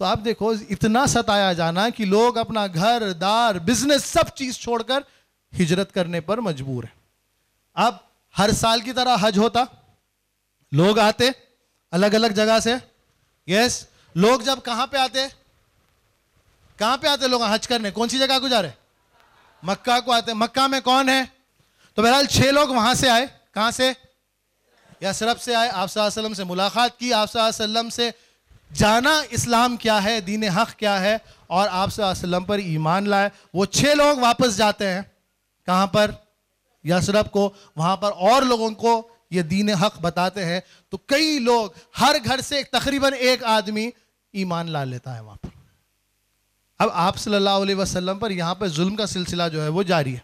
तो आप देखो इतना सताया जाना कि लोग अपना घर दार बिजनेस सब चीज छोड़कर हिजरत करने पर मजबूर है अब हर साल की तरह हज होता लोग आते अलग अलग जगह से यस लोग जब कहां पे आते कहां पे आते लोग हज करने कौन सी जगह गुजारे मक्का को आते मक्का में कौन है तो बहरहाल छह लोग वहां से आए कहां से या सरफ से आए आप से मुलाकात की आप से जाना इस्लाम क्या है दीन हक क्या है और आप सल्लम पर ईमान लाए वो छह लोग वापस जाते हैं कहाँ पर यसरब को वहाँ पर और लोगों को ये दीन हक बताते हैं तो कई लोग हर घर से तकरीबन एक आदमी ईमान ला लेता है वहाँ पर अब आप सल्लल्लाहु अलैहि वसल्लम पर यहाँ पर जुल्म का सिलसिला जो है वो जारी है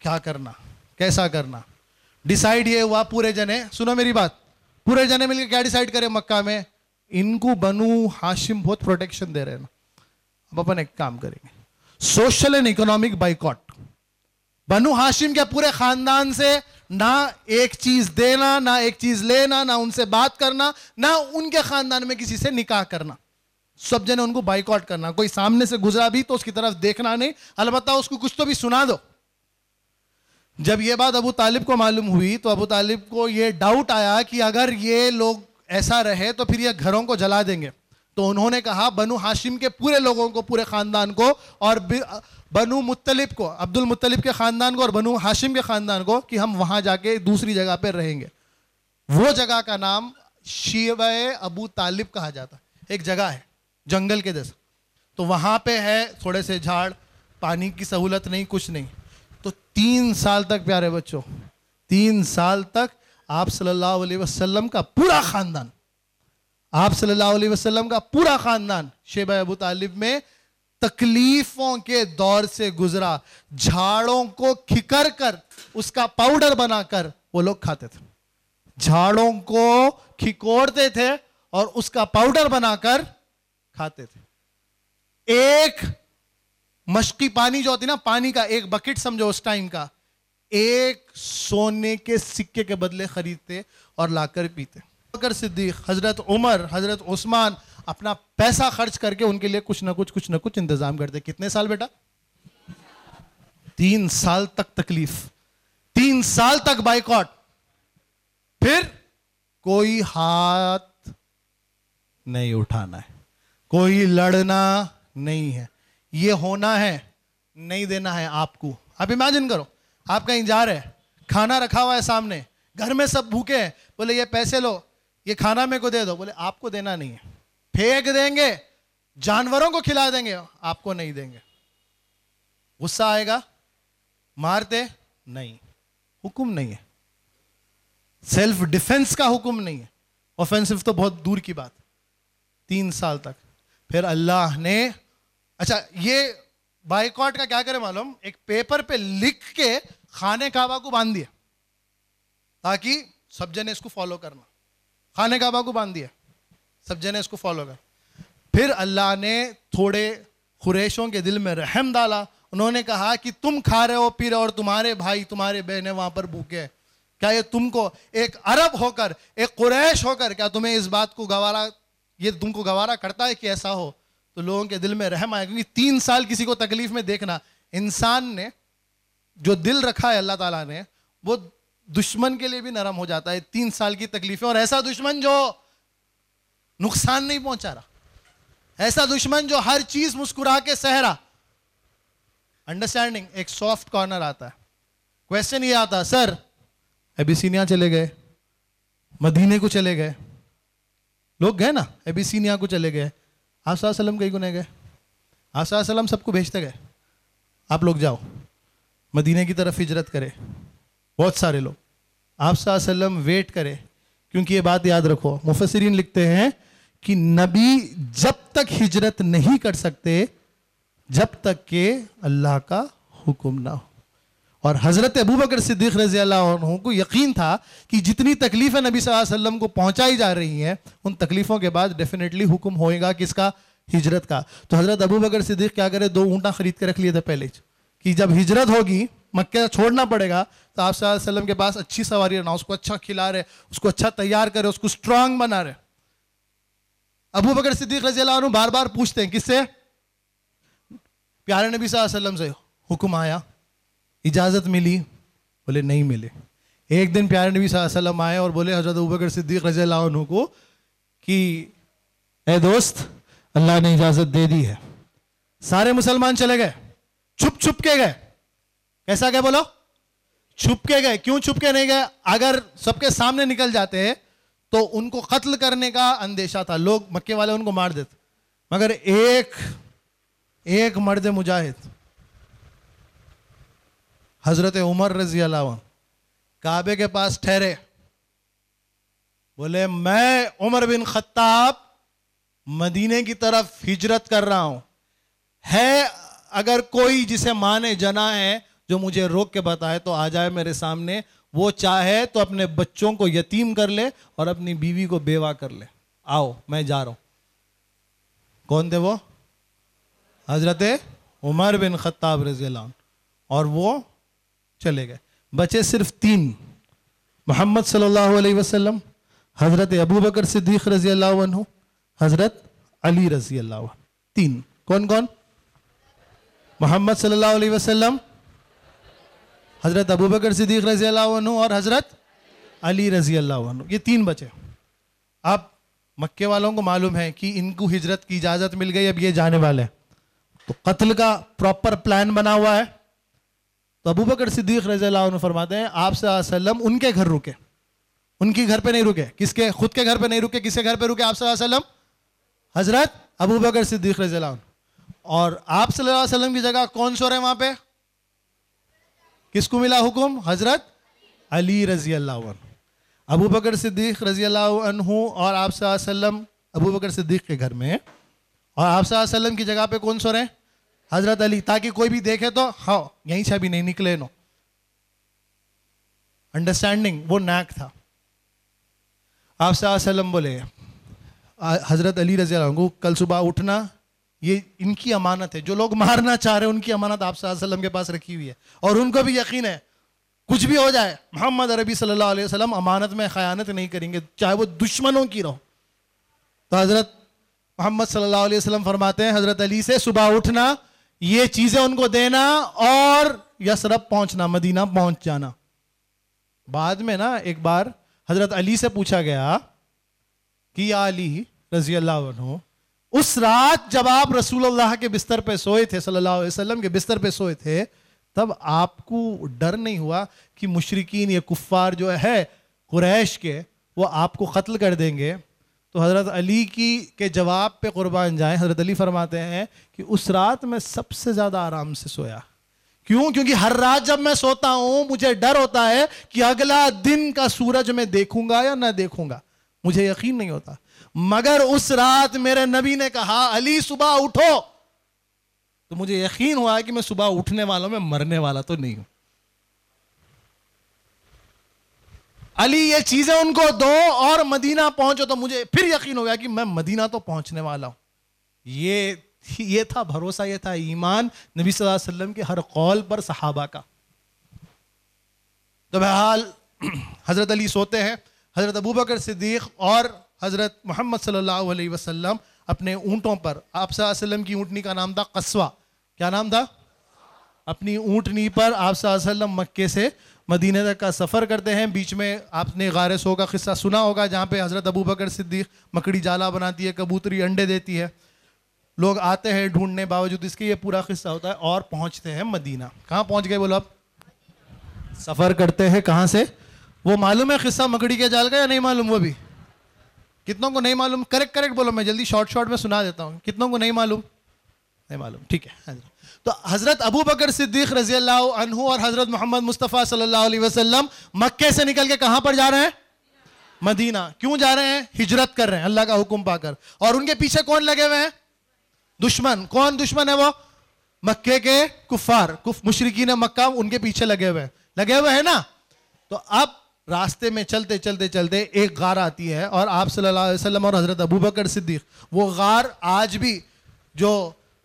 क्या करना कैसा करना डिसाइड ये हुआ पूरे जने सुनो मेरी बात पूरे जने मिलकर क्या डिसाइड करें मक्का में इनको बनू हाशिम बहुत प्रोटेक्शन दे रहे हैं ना अब अपन एक काम करेंगे social and economic boycott Banu Hashim के पूरे खानदान से ना एक चीज देना ना एक चीज लेना ना उनसे बात करना ना उनके खानदान में किसी से निकाह करना सब जने उनको बाइकआउट करना कोई सामने से गुजरा भी तो उसकी तरफ देखना नहीं अलबत् उसको कुछ तो भी सुना दो जब ये बात अबू तालिब को मालूम हुई तो अबू तालिब को ये डाउट आया कि अगर ये लोग ऐसा रहे तो फिर ये घरों को जला देंगे तो उन्होंने कहा बनु हाशिम के पूरे लोगों को पूरे ख़ानदान को और बनु मुत्तलिब को अब्दुल मुत्तलिब के ख़ानदान को और बनु हाशिम के ख़ानदान को कि हम वहाँ जाके दूसरी जगह पर रहेंगे वो जगह का नाम शिव अबू तालिब कहा जाता है एक जगह है जंगल के जैसा तो वहाँ पे है थोड़े से झाड़ पानी की सहूलत नहीं कुछ नहीं तो तीन साल तक प्यारे बच्चों तीन साल तक आप सल्लल्लाहु अलैहि वसल्लम का पूरा ख़ानदान आप सल्लल्लाहु अलैहि वसल्लम का पूरा ख़ानदान शेब अबू तालिब में तकलीफ़ों के दौर से गुजरा झाड़ों को खिकर कर उसका पाउडर बनाकर वो लोग खाते थे झाड़ों को खिकोड़ते थे और उसका पाउडर बनाकर खाते थे एक मशकी पानी जो होती ना पानी का एक बकेट समझो उस टाइम का एक सोने के सिक्के के बदले खरीदते और लाकर पीते अगर सिद्दीक हज़रत उमर हज़रत उस्मान अपना पैसा खर्च करके उनके लिए कुछ ना कुछ कुछ ना कुछ इंतज़ाम करते कितने साल बेटा तीन साल तक तकलीफ तीन साल तक बाइकॉट फिर कोई हाथ नहीं उठाना है कोई लड़ना नहीं है ये होना है नहीं देना है आपको आप इमेजिन करो आपका इंतजार है खाना रखा हुआ है सामने घर में सब भूखे हैं बोले ये पैसे लो ये खाना मेरे को दे दो बोले आपको देना नहीं है फेंक देंगे जानवरों को खिला देंगे आपको नहीं देंगे गुस्सा आएगा मारते नहीं हुक्म नहीं है सेल्फ डिफेंस का हुक्म नहीं है ऑफेंसिव तो बहुत दूर की बात तीन साल तक फिर अल्लाह ने अच्छा ये बाइकॉट का क्या करें मालूम एक पेपर पे लिख के खाने काबा को बांध दिया ताकि सब जने इसको फॉलो करना खाने काबा को बांध दिया सब जने इसको फॉलो कर फिर अल्लाह ने थोड़े खुरेशों के दिल में रहम डाला उन्होंने कहा कि तुम खा रहे हो पी रहे हो और तुम्हारे भाई तुम्हारे बहनें वहाँ पर भूखे हैं क्या ये तुमको एक अरब होकर एक कुरैश होकर क्या तुम्हें इस बात को गवारा ये तुमको गवारा करता है कि ऐसा हो तो लोगों के दिल में रहम आया क्योंकि तीन साल किसी को तकलीफ में देखना इंसान ने जो दिल रखा है अल्लाह ताला ने वो दुश्मन के लिए भी नरम हो जाता है तीन साल की तकलीफें और ऐसा दुश्मन जो नुकसान नहीं पहुंचा रहा ऐसा दुश्मन जो हर चीज मुस्कुरा के सहरा अंडरस्टैंडिंग एक सॉफ्ट कॉर्नर आता है क्वेश्चन ये आता सर एबिसिनिया चले गए मदीने को चले गए लोग गए ना एबिसिनिया को चले गए आप सल्लम कहीं को नहीं गए आप सल्लम सबको भेजते गए आप लोग जाओ मदीने की तरफ हिजरत करे बहुत सारे लोग आप सल्लम वेट करे क्योंकि ये बात याद रखो मुफसरीन लिखते हैं कि नबी जब तक हिजरत नहीं कर सकते जब तक के अल्लाह का हुक्म ना हो और हज़रत अबू बकर सिद्दीक रजी को यकीन था कि जितनी तकलीफ़ें नबी वसल्लम को पहुंचाई जा रही हैं उन तकलीफ़ों के बाद डेफिनेटली हुक्म होएगा किसका हिजरत का तो हज़रत अबू बकर सिद्दीक क्या करे दो ऊँटा खरीद के रख लिए थे पहले कि जब हिजरत होगी मक्के छोड़ना पड़ेगा तो आप सल्लम के पास अच्छी सवारी रहना उसको अच्छा खिला रहे उसको अच्छा तैयार करे उसको स्ट्रांग बना रहे अबू बकर सिद्दीक रजील बार बार पूछते हैं किससे प्यारे नबी वसल्लम से हुक्म आया इजाज़त मिली बोले नहीं मिले एक दिन प्यारे नबी वसल्लम आए और बोले हजरत बकर सिद्दीक रजील को कि ए दोस्त अल्लाह ने इजाज़त दे दी है सारे मुसलमान चले गए छुप छुप के गए कैसा गए बोलो छुप के गए क्यों छुप के नहीं गए अगर सबके सामने निकल जाते हैं तो उनको कत्ल करने का अंदेशा था लोग मक्के वाले उनको मार देते मगर एक एक मर्द मुजाहिद हजरत उमर रजी अलावा काबे के पास ठहरे बोले मैं उमर बिन खत्ताब मदीने की तरफ हिजरत कर रहा हूं है अगर कोई जिसे माँ ने जना है जो मुझे रोक के बताए तो आ जाए मेरे सामने वो चाहे तो अपने बच्चों को यतीम कर ले और अपनी बीवी को बेवा कर ले आओ मैं जा रहा हूँ कौन थे वो हजरत उमर बिन खत्ताब रजी और वो चले गए बचे सिर्फ तीन मोहम्मद सल्लल्लाहु अलैहि वसल्लम हज़रत अबू बकर सिद्दीक रजी अल्लाह हज़रत अली रजी अल्लाह तीन कौन कौन मोहम्मद सल्लल्लाहु अलैहि वसल्लम हज़रत अबू बकर सिद्दीक रज़ी अल्लाह और हज़रत अली रज़ी अल्लाह ये तीन बचे आप मक्के वालों को मालूम है कि इनको हिजरत की इजाज़त मिल गई अब ये जाने वाले हैं तो कत्ल का प्रॉपर प्लान बना हुआ है तो अबू बकर सिद्दीक रज़ी अल्लाह फरमाते हैं आप वसल्लम उनके घर रुके उनके घर पे नहीं रुके किसके खुद के घर पे नहीं रुके किसके घर पे रुके आप वसल्लम हज़रत अबू बकर सिद्दीक रज़ी अल्लाह और आप सल्लल्लाहु अलैहि वसल्लम की जगह कौन सो रहे वहां पे किसको मिला हुक्म हजरत अली रजी अल्लाह अबू बकर सिद्दीक रजी अल्लाह और आप वसल्लम अबू बकर सिद्दीक के घर में और आप वसल्लम की जगह पे कौन सो रहे हैं हजरत अली ताकि कोई भी देखे तो हाँ यहीं से अभी नहीं निकले नो अंडरस्टैंडिंग वो नैक था आप वसल्लम बोले हजरत अली रजी को कल सुबह उठना ये इनकी अमानत है जो लोग मारना चाह रहे हैं उनकी अमानत आप सल्लम के पास रखी हुई है और उनको भी यकीन है कुछ भी हो जाए मोहम्मद अरबी सल्लल्लाहु अलैहि वसल्लम अमानत में खयानत नहीं करेंगे चाहे वो दुश्मनों की रहो तो हज़रत मोहम्मद सल्लल्लाहु अलैहि वसल्लम फरमाते हैं हज़रत अली से सुबह उठना ये चीज़ें उनको देना और यसरब पहुंचना मदीना पहुंच जाना बाद में ना एक बार हज़रत अली से पूछा गया कि अली रजी अल्लाह उस रात जब आप रसूल अल्लाह के बिस्तर पे सोए थे सल्लल्लाहु अलैहि वसल्लम के बिस्तर पे सोए थे तब आपको डर नहीं हुआ कि मुशरकिन या कुफ़ार जो है कुरैश के वो आपको कत्ल कर देंगे तो हज़रत अली की के जवाब पे कुर्बान जाएं हज़रत अली फरमाते हैं कि उस रात मैं सबसे ज़्यादा आराम से सोया क्यों क्योंकि हर रात जब मैं सोता हूँ मुझे डर होता है कि अगला दिन का सूरज मैं देखूंगा या ना देखूंगा मुझे यकीन नहीं होता मगर उस रात मेरे नबी ने कहा अली सुबह उठो तो मुझे यकीन हुआ कि मैं सुबह उठने वालों में मरने वाला तो नहीं हूं अली ये चीजें उनको दो और मदीना पहुंचो तो मुझे फिर यकीन हो गया कि मैं मदीना तो पहुंचने वाला हूं ये ये था भरोसा ये था ईमान नबी सल्लल्लाहु अलैहि वसल्लम के हर कौल पर सहाबा का तो बहाल हज़रत अली सोते हैं हज़रत अबू बकर सिद्दीक़ और हज़रत मोहम्मद सल्लल्लाहु अलैहि वसल्लम अपने ऊँटों पर आप सल्लम की ऊँटनी का नाम था कस्वा क्या नाम था अपनी ऊँटनी पर आप सल्लम मक्के से मदीने तक का सफ़र करते हैं बीच में आपने गार सो का किस्सा सुना होगा जहाँ पे हज़रत अबू बकर सिद्दीक मकड़ी जाला बनाती है कबूतरी अंडे देती है लोग आते हैं ढूंढने बावजूद इसके ये पूरा किस्सा होता है और पहुँचते हैं मदीना कहाँ पहुँच गए बोलो आप सफ़र करते हैं कहाँ से वो मालूम है किस्सा मकड़ी के जाल का या नहीं मालूम वो भी कितनों को नहीं मालूम करेक्ट करेक्ट बोलो मैं जल्दी शॉर्ट शॉर्ट में सुना देता हूँ कितनों को नहीं मालूम नहीं मालूम ठीक है हाँ तो हज़रत अबू बकर सिद्दीक रजी अल्लाह और हज़रत मोहम्मद मुस्तफ़ा सल्लल्लाहु अलैहि वसल्लम मक्के से निकल के कहाँ पर जा रहे हैं मदीना क्यों जा रहे हैं हिजरत कर रहे हैं अल्लाह का हुक्म पाकर और उनके पीछे कौन लगे हुए हैं दुश्मन कौन दुश्मन है वो मक्के के कुफार कुफ मुशरकिन मक्का उनके पीछे लगे हुए हैं लगे हुए हैं ना तो अब रास्ते में चलते चलते चलते एक गार आती है और आप सल्लल्लाहु अलैहि वसल्लम और हज़रत अबू बकर सिद्दीक वो गार आज भी जो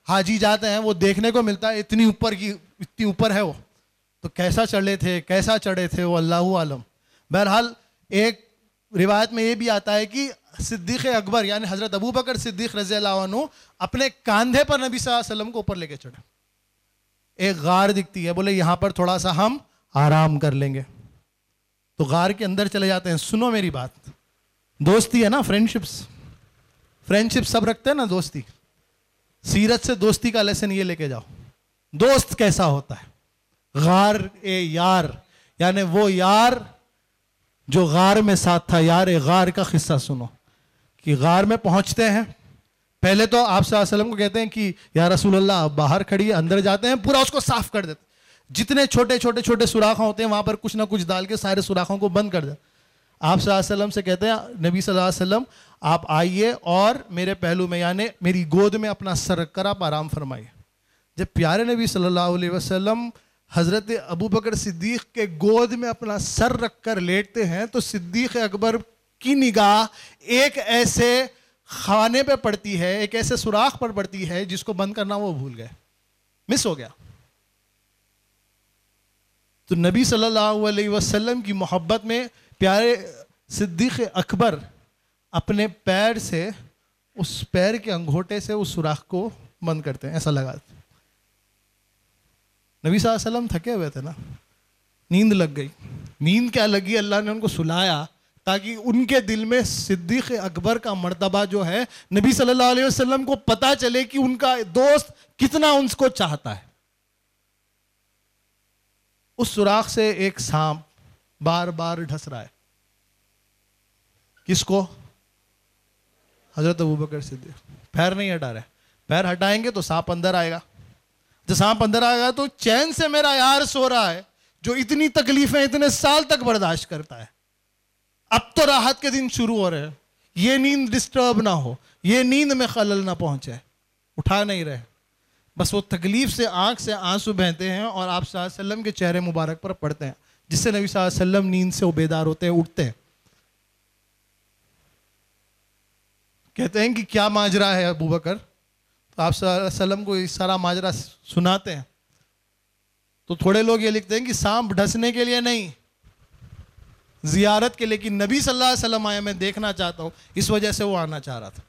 हाजी जाते हैं वो देखने को मिलता है इतनी ऊपर की इतनी ऊपर है वो तो कैसा चढ़े थे कैसा चढ़े थे वो अल्लाह आलम बहरहाल एक रिवायत में ये भी आता है कि सिद्दीक अकबर यानी हज़रत अबू बकर सिद्दीक रज़ी अपने कंधे पर नबी वसल्लम को ऊपर लेके चढ़े एक गार दिखती है बोले यहाँ पर थोड़ा सा हम आराम कर लेंगे तो गार के अंदर चले जाते हैं सुनो मेरी बात दोस्ती है ना फ्रेंडशिप्स फ्रेंडशिप सब रखते हैं ना दोस्ती सीरत से दोस्ती का लेसन ये लेके जाओ दोस्त कैसा होता है गार ए यार यानी वो यार जो गार में साथ था यार ए गार का किस्सा सुनो कि गार में पहुंचते हैं पहले तो आप वसल्लम को कहते हैं कि यार रसूल अल्लाह बाहर खड़ी अंदर जाते हैं पूरा उसको साफ कर देते जितने छोटे छोटे छोटे सुराखा होते हैं वहाँ पर कुछ ना कुछ डाल के सारे सुराखों को बंद कर दे आप वसल्लम से कहते हैं नबी वसल्लम आप आइए और मेरे पहलू में यानी मेरी गोद में अपना सर रखकर आप आराम फरमाइए जब प्यारे नबी सल्लल्लाहु अलैहि वसल्लम हज़रत अबू बकर सिद्दीक़ के गोद में अपना सर रख कर लेटते हैं तो सिद्दीक़ अकबर की निगाह एक ऐसे खाने पे पड़ती है एक ऐसे सुराख पर पड़ती है जिसको बंद करना वो भूल गए मिस हो गया तो नबी सल्लल्लाहु अलैहि वसल्लम की मोहब्बत में प्यारे सिद्दीक़ अकबर अपने पैर से उस पैर के अंगूठे से उस सुराख को बंद करते हैं ऐसा लगा नबी वसल्लम थके हुए थे ना नींद लग गई नींद क्या लगी अल्लाह ने उनको सुलाया ताकि उनके दिल में सिद्दीक़ अकबर का मर्तबा जो है नबी सल्लल्लाहु अलैहि वसल्लम को पता चले कि उनका दोस्त कितना उनको चाहता है उस सुराख से एक सांप बार बार ढस रहा है किसको हजरत अबू बकर सिद्दीक पैर नहीं हटा रहे पैर हटाएंगे तो सांप अंदर आएगा जब सांप अंदर आएगा तो चैन से मेरा यार सो रहा है जो इतनी तकलीफें इतने साल तक बर्दाश्त करता है अब तो राहत के दिन शुरू हो रहे हैं ये नींद डिस्टर्ब ना हो ये नींद में खलल ना पहुंचे उठा नहीं रहे बस वो तकलीफ से आँख से आंसू बहते हैं और आप सल्लम के चेहरे मुबारक पर पढ़ते हैं जिससे नबी सल्लम नींद से बेदार होते हैं उठते हैं कहते हैं कि क्या माजरा है अबू बकर तो आप सल्लम को सारा माजरा सुनाते हैं तो थोड़े लोग ये लिखते हैं कि सांप ढसने के लिए नहीं जियारत के लेकिन नबी सल्लल्लाहु अलैहि वसल्लम आया मैं देखना चाहता हूँ इस वजह से वो आना चाह रहा था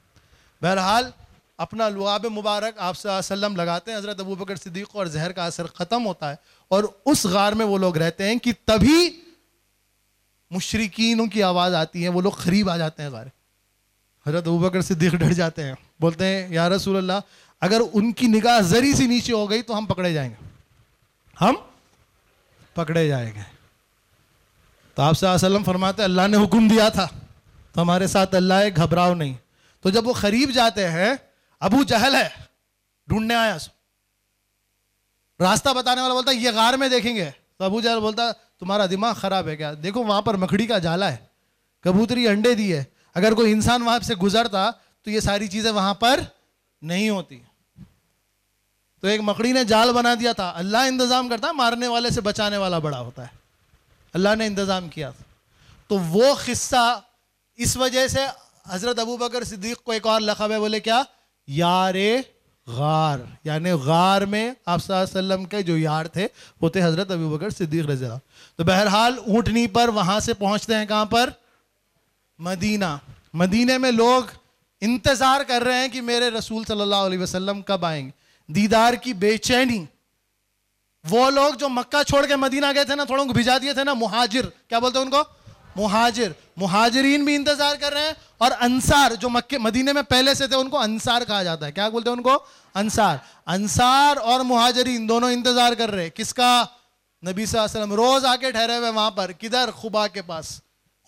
बहरहाल अपना लुआब मुबारक आप सल्लम लगाते हैं हज़रत अबू बकर सिद्दीक और जहर का असर ख़त्म होता है और उस गार में वो लोग रहते हैं कि तभी मुशरकिनों की आवाज़ आती है वो लोग खरीब आ जाते हैं गार हज़रत अबू बकर सिद्दीक डर जाते हैं बोलते हैं या रसूल अल्लाह अगर उनकी निगाह जरी सी नीचे हो गई तो हम पकड़े जाएंगे हम पकड़े जाएंगे तो आप सल्लम फरमाते अल्लाह ने हुक्म दिया था तो हमारे साथ अल्लाह घबराओ नहीं तो जब वो खरीब जाते हैं अबू जहल है ढूंढने आया रास्ता बताने वाला बोलता ये गार में देखेंगे तो अबू जहल बोलता तुम्हारा दिमाग खराब है क्या देखो वहां पर मकड़ी का जाला है कबूतरी अंडे दी है अगर कोई इंसान वहां से गुजरता तो ये सारी चीजें वहां पर नहीं होती तो एक मकड़ी ने जाल बना दिया था अल्लाह इंतजाम करता है मारने वाले से बचाने वाला बड़ा होता है अल्लाह ने इंतजाम किया था तो वो किस्सा इस वजह से हजरत अबू बकर सिद्दीक को एक और लखब है बोले क्या यार गार यानी गार में आप सल्लम के जो यार थे वो थे हज़रत अबू बकर सिद्दीक रजा तो बहरहाल ऊँटनी पर वहाँ से पहुँचते हैं कहाँ पर मदीना मदीने में लोग इंतज़ार कर रहे हैं कि मेरे रसूल सल्लल्लाहु अलैहि वसल्लम कब आएंगे दीदार की बेचैनी वो लोग जो मक्का छोड़ के मदीना गए थे ना थोड़ों को भिजा दिए थे ना मुहाजिर क्या बोलते हैं उनको मुहाजिर मुहाजरीन भी इंतजार कर रहे हैं और अंसार जो मक्के मदीने में पहले से थे उनको अंसार कहा जाता है क्या बोलते हैं उनको अंसार अंसार और मुहाजरीन दोनों इंतजार कर रहे हैं किसका नबी वसल्लम रोज आके ठहरे हुए वहां पर किधर खुबा के पास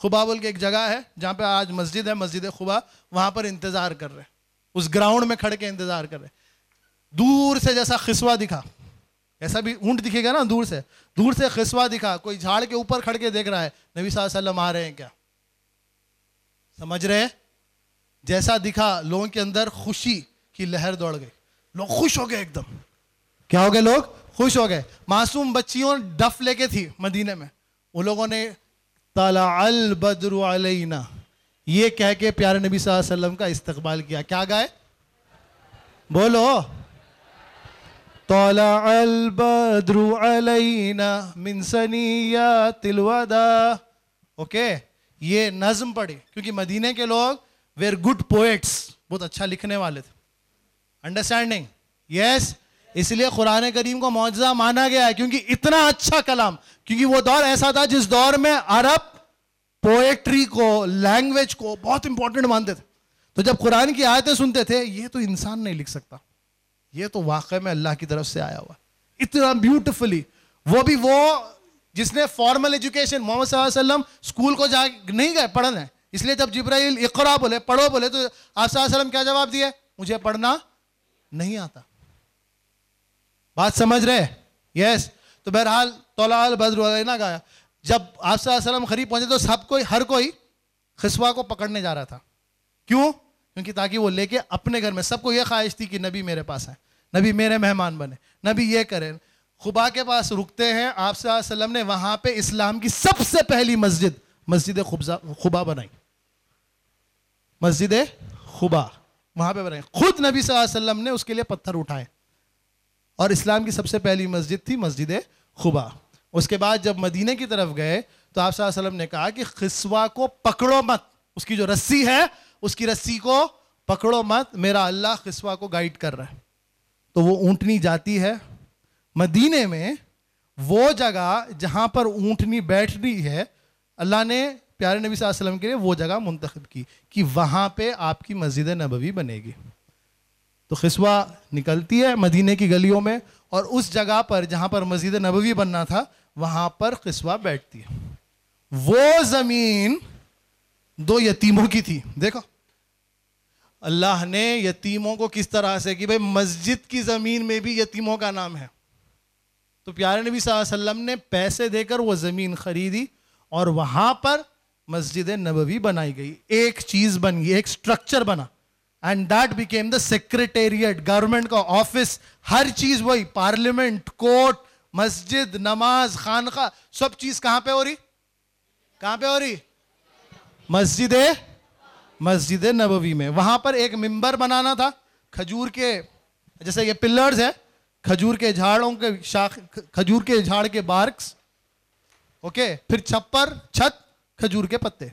खुबा बोल के एक जगह है जहां पर आज मस्जिद है मस्जिद खुबा वहां पर इंतजार कर रहे उस ग्राउंड में खड़ के इंतजार कर रहे दूर से जैसा खिसवा दिखा ऐसा भी ऊंट दिखेगा ना दूर से दूर से खिसवा दिखा कोई झाड़ के ऊपर खड़ के देख रहा है नबी वसल्लम आ रहे हैं क्या समझ रहे हैं जैसा दिखा लोगों के अंदर खुशी की लहर दौड़ गई लोग खुश हो गए एकदम क्या हो गए लोग खुश हो गए मासूम बच्चियों डफ लेके थी मदीने में उन लोगों ने तला अल बद्रु अलना ये कह के प्यारे नबी वसल्लम का इस्तकबाल किया क्या गाए बोलो तोला अल बदरू अलना या तिलवादा ओके okay. ये नज्म पढ़ी क्योंकि मदीने के लोग वेर गुड पोएट्स बहुत अच्छा लिखने वाले थे अंडरस्टैंडिंग यस इसलिए कुरान करीम को मुआवजा माना गया है क्योंकि इतना अच्छा कलाम क्योंकि वो दौर ऐसा था जिस दौर में अरब पोएट्री को लैंग्वेज को बहुत इंपॉर्टेंट मानते थे तो जब कुरान की आयतें सुनते थे ये तो इंसान नहीं लिख सकता ये तो वाकई में अल्लाह की तरफ से आया हुआ इतना ब्यूटिफुली वो भी वो जिसने फॉर्मल एजुकेशन मोहम्मद सल्लम स्कूल को जा नहीं गए पढ़ना इसलिए जब जिब्राइल इकरा बोले पढ़ो बोले तो आप वसल्लम क्या जवाब दिए मुझे पढ़ना नहीं आता बात समझ रहे यस तो बहरहाल तोलाल बद्र ना गाया जब आप वसल्लम खरीब पहुंचे तो सब कोई हर कोई खिसवा को पकड़ने जा रहा था क्यों क्योंकि ताकि वो लेके अपने घर में सबको ये ख्वाहिश थी कि नबी मेरे पास है नबी मेरे मेहमान बने नबी ये करें खुबा के पास रुकते हैं आप सल्लम ने वहां पे इस्लाम की सबसे पहली मस्जिद मस्जिद खुबा बनाई मस्जिद खुबा वहां पे बनाई खुद नबी वसल्लम ने उसके लिए पत्थर उठाए और इस्लाम की सबसे पहली मस्जिद थी मस्जिद खुबा उसके बाद जब मदीने की तरफ गए तो आप सल्लम ने कहा कि खिसवा को पकड़ो मत उसकी जो रस्सी है उसकी रस्सी को पकड़ो मत मेरा अल्लाह खिसवा को गाइड कर रहा है तो वो ऊँटनी जाती है मदीने में वो जगह जहाँ पर ऊंटनी बैठ रही है अल्लाह ने प्यारे नबी वसल्लम के लिए वो जगह मुंतखब की कि वहां पे आपकी मस्जिद नबवी बनेगी तो खिसवा निकलती है मदीने की गलियों में और उस जगह पर जहाँ पर मस्जिद नबवी बनना था वहाँ पर खिसवा बैठती है वो ज़मीन दो यतीमों की थी देखो अल्लाह ने यतीमों को किस तरह से कि भाई मस्जिद की ज़मीन में भी यतीमों का नाम है तो प्यारे नबी वसल्लम ने पैसे देकर वो ज़मीन खरीदी और वहाँ पर मस्जिद नबवी बनाई गई एक चीज़ बन गई एक स्ट्रक्चर बना and that became the secretariat government का ऑफिस हर चीज़ वही पार्लियामेंट कोर्ट मस्जिद नमाज खानखा सब चीज़ कहाँ पे हो रही कहाँ पे हो रही मस्जिद मस्जिद नबवी में वहाँ पर एक मिंबर बनाना था खजूर के जैसे ये पिलर्स है खजूर के झाड़ों के शाख खजूर के झाड़ के बार्क्स ओके फिर छप्पर छत खजूर के पत्ते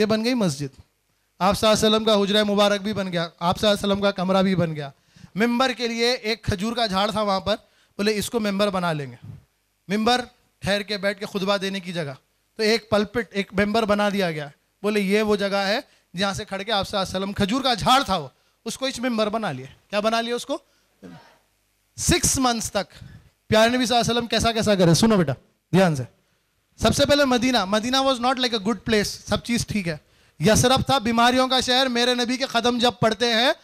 ये बन गई मस्जिद आप सलम का हजरा मुबारक भी बन गया आप सलम का कमरा भी बन गया मेंबर के लिए एक खजूर का झाड़ था वहाँ पर बोले इसको मेंबर बना लेंगे मेंबर ठहर के बैठ के खुतबा देने की जगह तो एक पलपिट एक मेंबर बना दिया गया बोले ये वो जगह है जहाँ से खड़ के आप खजूर का झाड़ था वो उसको इस मेंबर बना लिए क्या बना लिया उसको सिक्स मंथ्स तक प्यारे नबी वसल्लम कैसा कैसा करे सुनो बेटा ध्यान से सबसे पहले Madina Madina was not like a good place सब चीज़ ठीक है यसरफ था बीमारियों का शहर मेरे नबी के कदम जब पड़ते हैं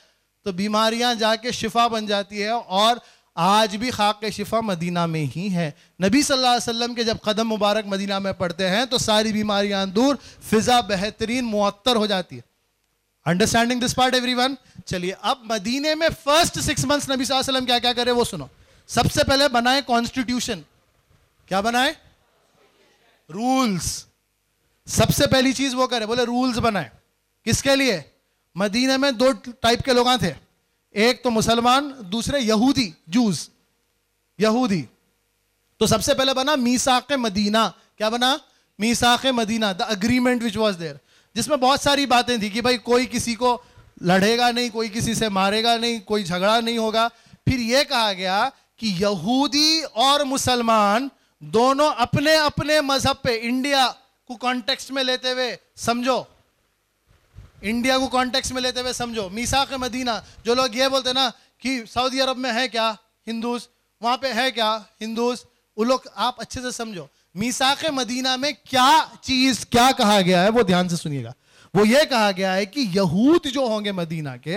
तो बीमारियां जाके शिफा बन जाती है और आज भी खाक शिफा मदीना में ही है नबी सल्लल्लाहु अलैहि वसल्लम के जब कदम मुबारक मदीना में पड़ते हैं तो सारी बीमारियां दूर फिज़ा बेहतरीन मुअत्तर हो जाती है अंडरस्टैंडिंग दिस पार्ट वन चलिए अब मदीने में फर्स्ट सिक्स मंथ्स नबी वसल्लम क्या क्या करे वो सुनो सबसे पहले बनाए कॉन्स्टिट्यूशन क्या बनाए रूल्स सबसे पहली चीज वो करे बोले रूल्स बनाए किसके लिए मदीने में दो टाइप के लोग थे एक तो मुसलमान दूसरे यहूदी जूस यहूदी तो सबसे पहले बना मीसाक मदीना क्या बना मीसाक Madina the agreement which was there जिसमें बहुत सारी बातें थी कि भाई कोई किसी को लड़ेगा नहीं कोई किसी से मारेगा नहीं कोई झगड़ा नहीं होगा फिर यह कहा गया कि यहूदी और मुसलमान दोनों अपने अपने मजहब पे इंडिया को कॉन्टेक्स्ट में लेते हुए समझो इंडिया को कॉन्टेक्स्ट में लेते हुए समझो मीसा के मदीना जो लोग ये बोलते ना कि सऊदी अरब में है क्या हिंदूज वहां पे है क्या हिंदूज वो लोग आप अच्छे से समझो मीसाक मदीना में क्या चीज क्या कहा गया है वो ध्यान से सुनिएगा वो ये कहा गया है कि यहूद जो होंगे मदीना के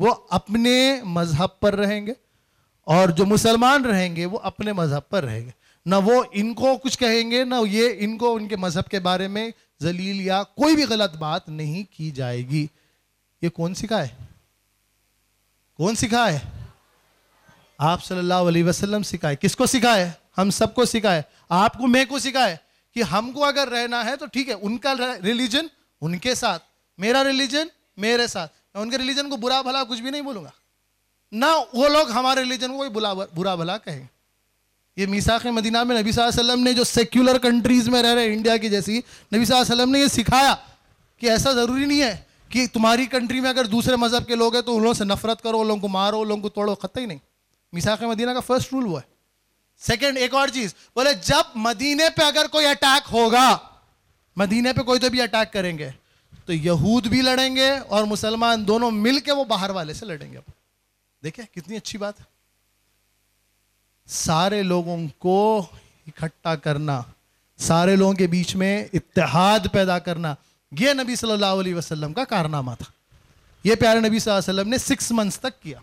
वो अपने मजहब पर रहेंगे और जो मुसलमान रहेंगे वो अपने मजहब पर रहेंगे ना वो इनको कुछ कहेंगे ना ये इनको उनके मजहब के बारे में जलील या कोई भी गलत बात नहीं की जाएगी ये कौन सिखा है कौन सिखा है आप सल्लल्लाहु अलैहि वसल्लम सिखाए किसको सिखाए हम सबको सिखाए आपको मैं को सिखाए कि हमको अगर रहना है तो ठीक है उनका रिलीजन उनके साथ मेरा रिलीजन मेरे साथ मैं उनके रिलीजन को बुरा भला कुछ भी नहीं बोलूंगा ना वो लोग हमारे रिलीजन को कोई बुला बुरा भला कहें ये मिसाख मदीना में नबी वसल्लम ने जो सेक्युलर कंट्रीज में रह रहे इंडिया की जैसी नबी वसल्लम ने ये सिखाया कि ऐसा ज़रूरी नहीं है कि तुम्हारी कंट्री में अगर दूसरे मज़हब के लोग हैं तो उन लोगों से नफरत करो उन लोगों को मारो उन लोगों को तोड़ो खत ही नहीं मिसाक मदीना का फर्स्ट रूल वो है सेकंड एक और चीज बोले जब मदीने पे अगर कोई अटैक होगा मदीने पे कोई तो भी अटैक करेंगे तो यहूद भी लड़ेंगे और मुसलमान दोनों मिलकर वो बाहर वाले से लड़ेंगे अब देखिए कितनी अच्छी बात है सारे लोगों को इकट्ठा करना सारे लोगों के बीच में इतिहाद पैदा करना यह नबी सल्लल्लाहु अलैहि वसल्लम का कारनामा था यह प्यारे नबी सल्लल्लाहु अलैहि वसल्लम ने सिक्स मंथ्स तक किया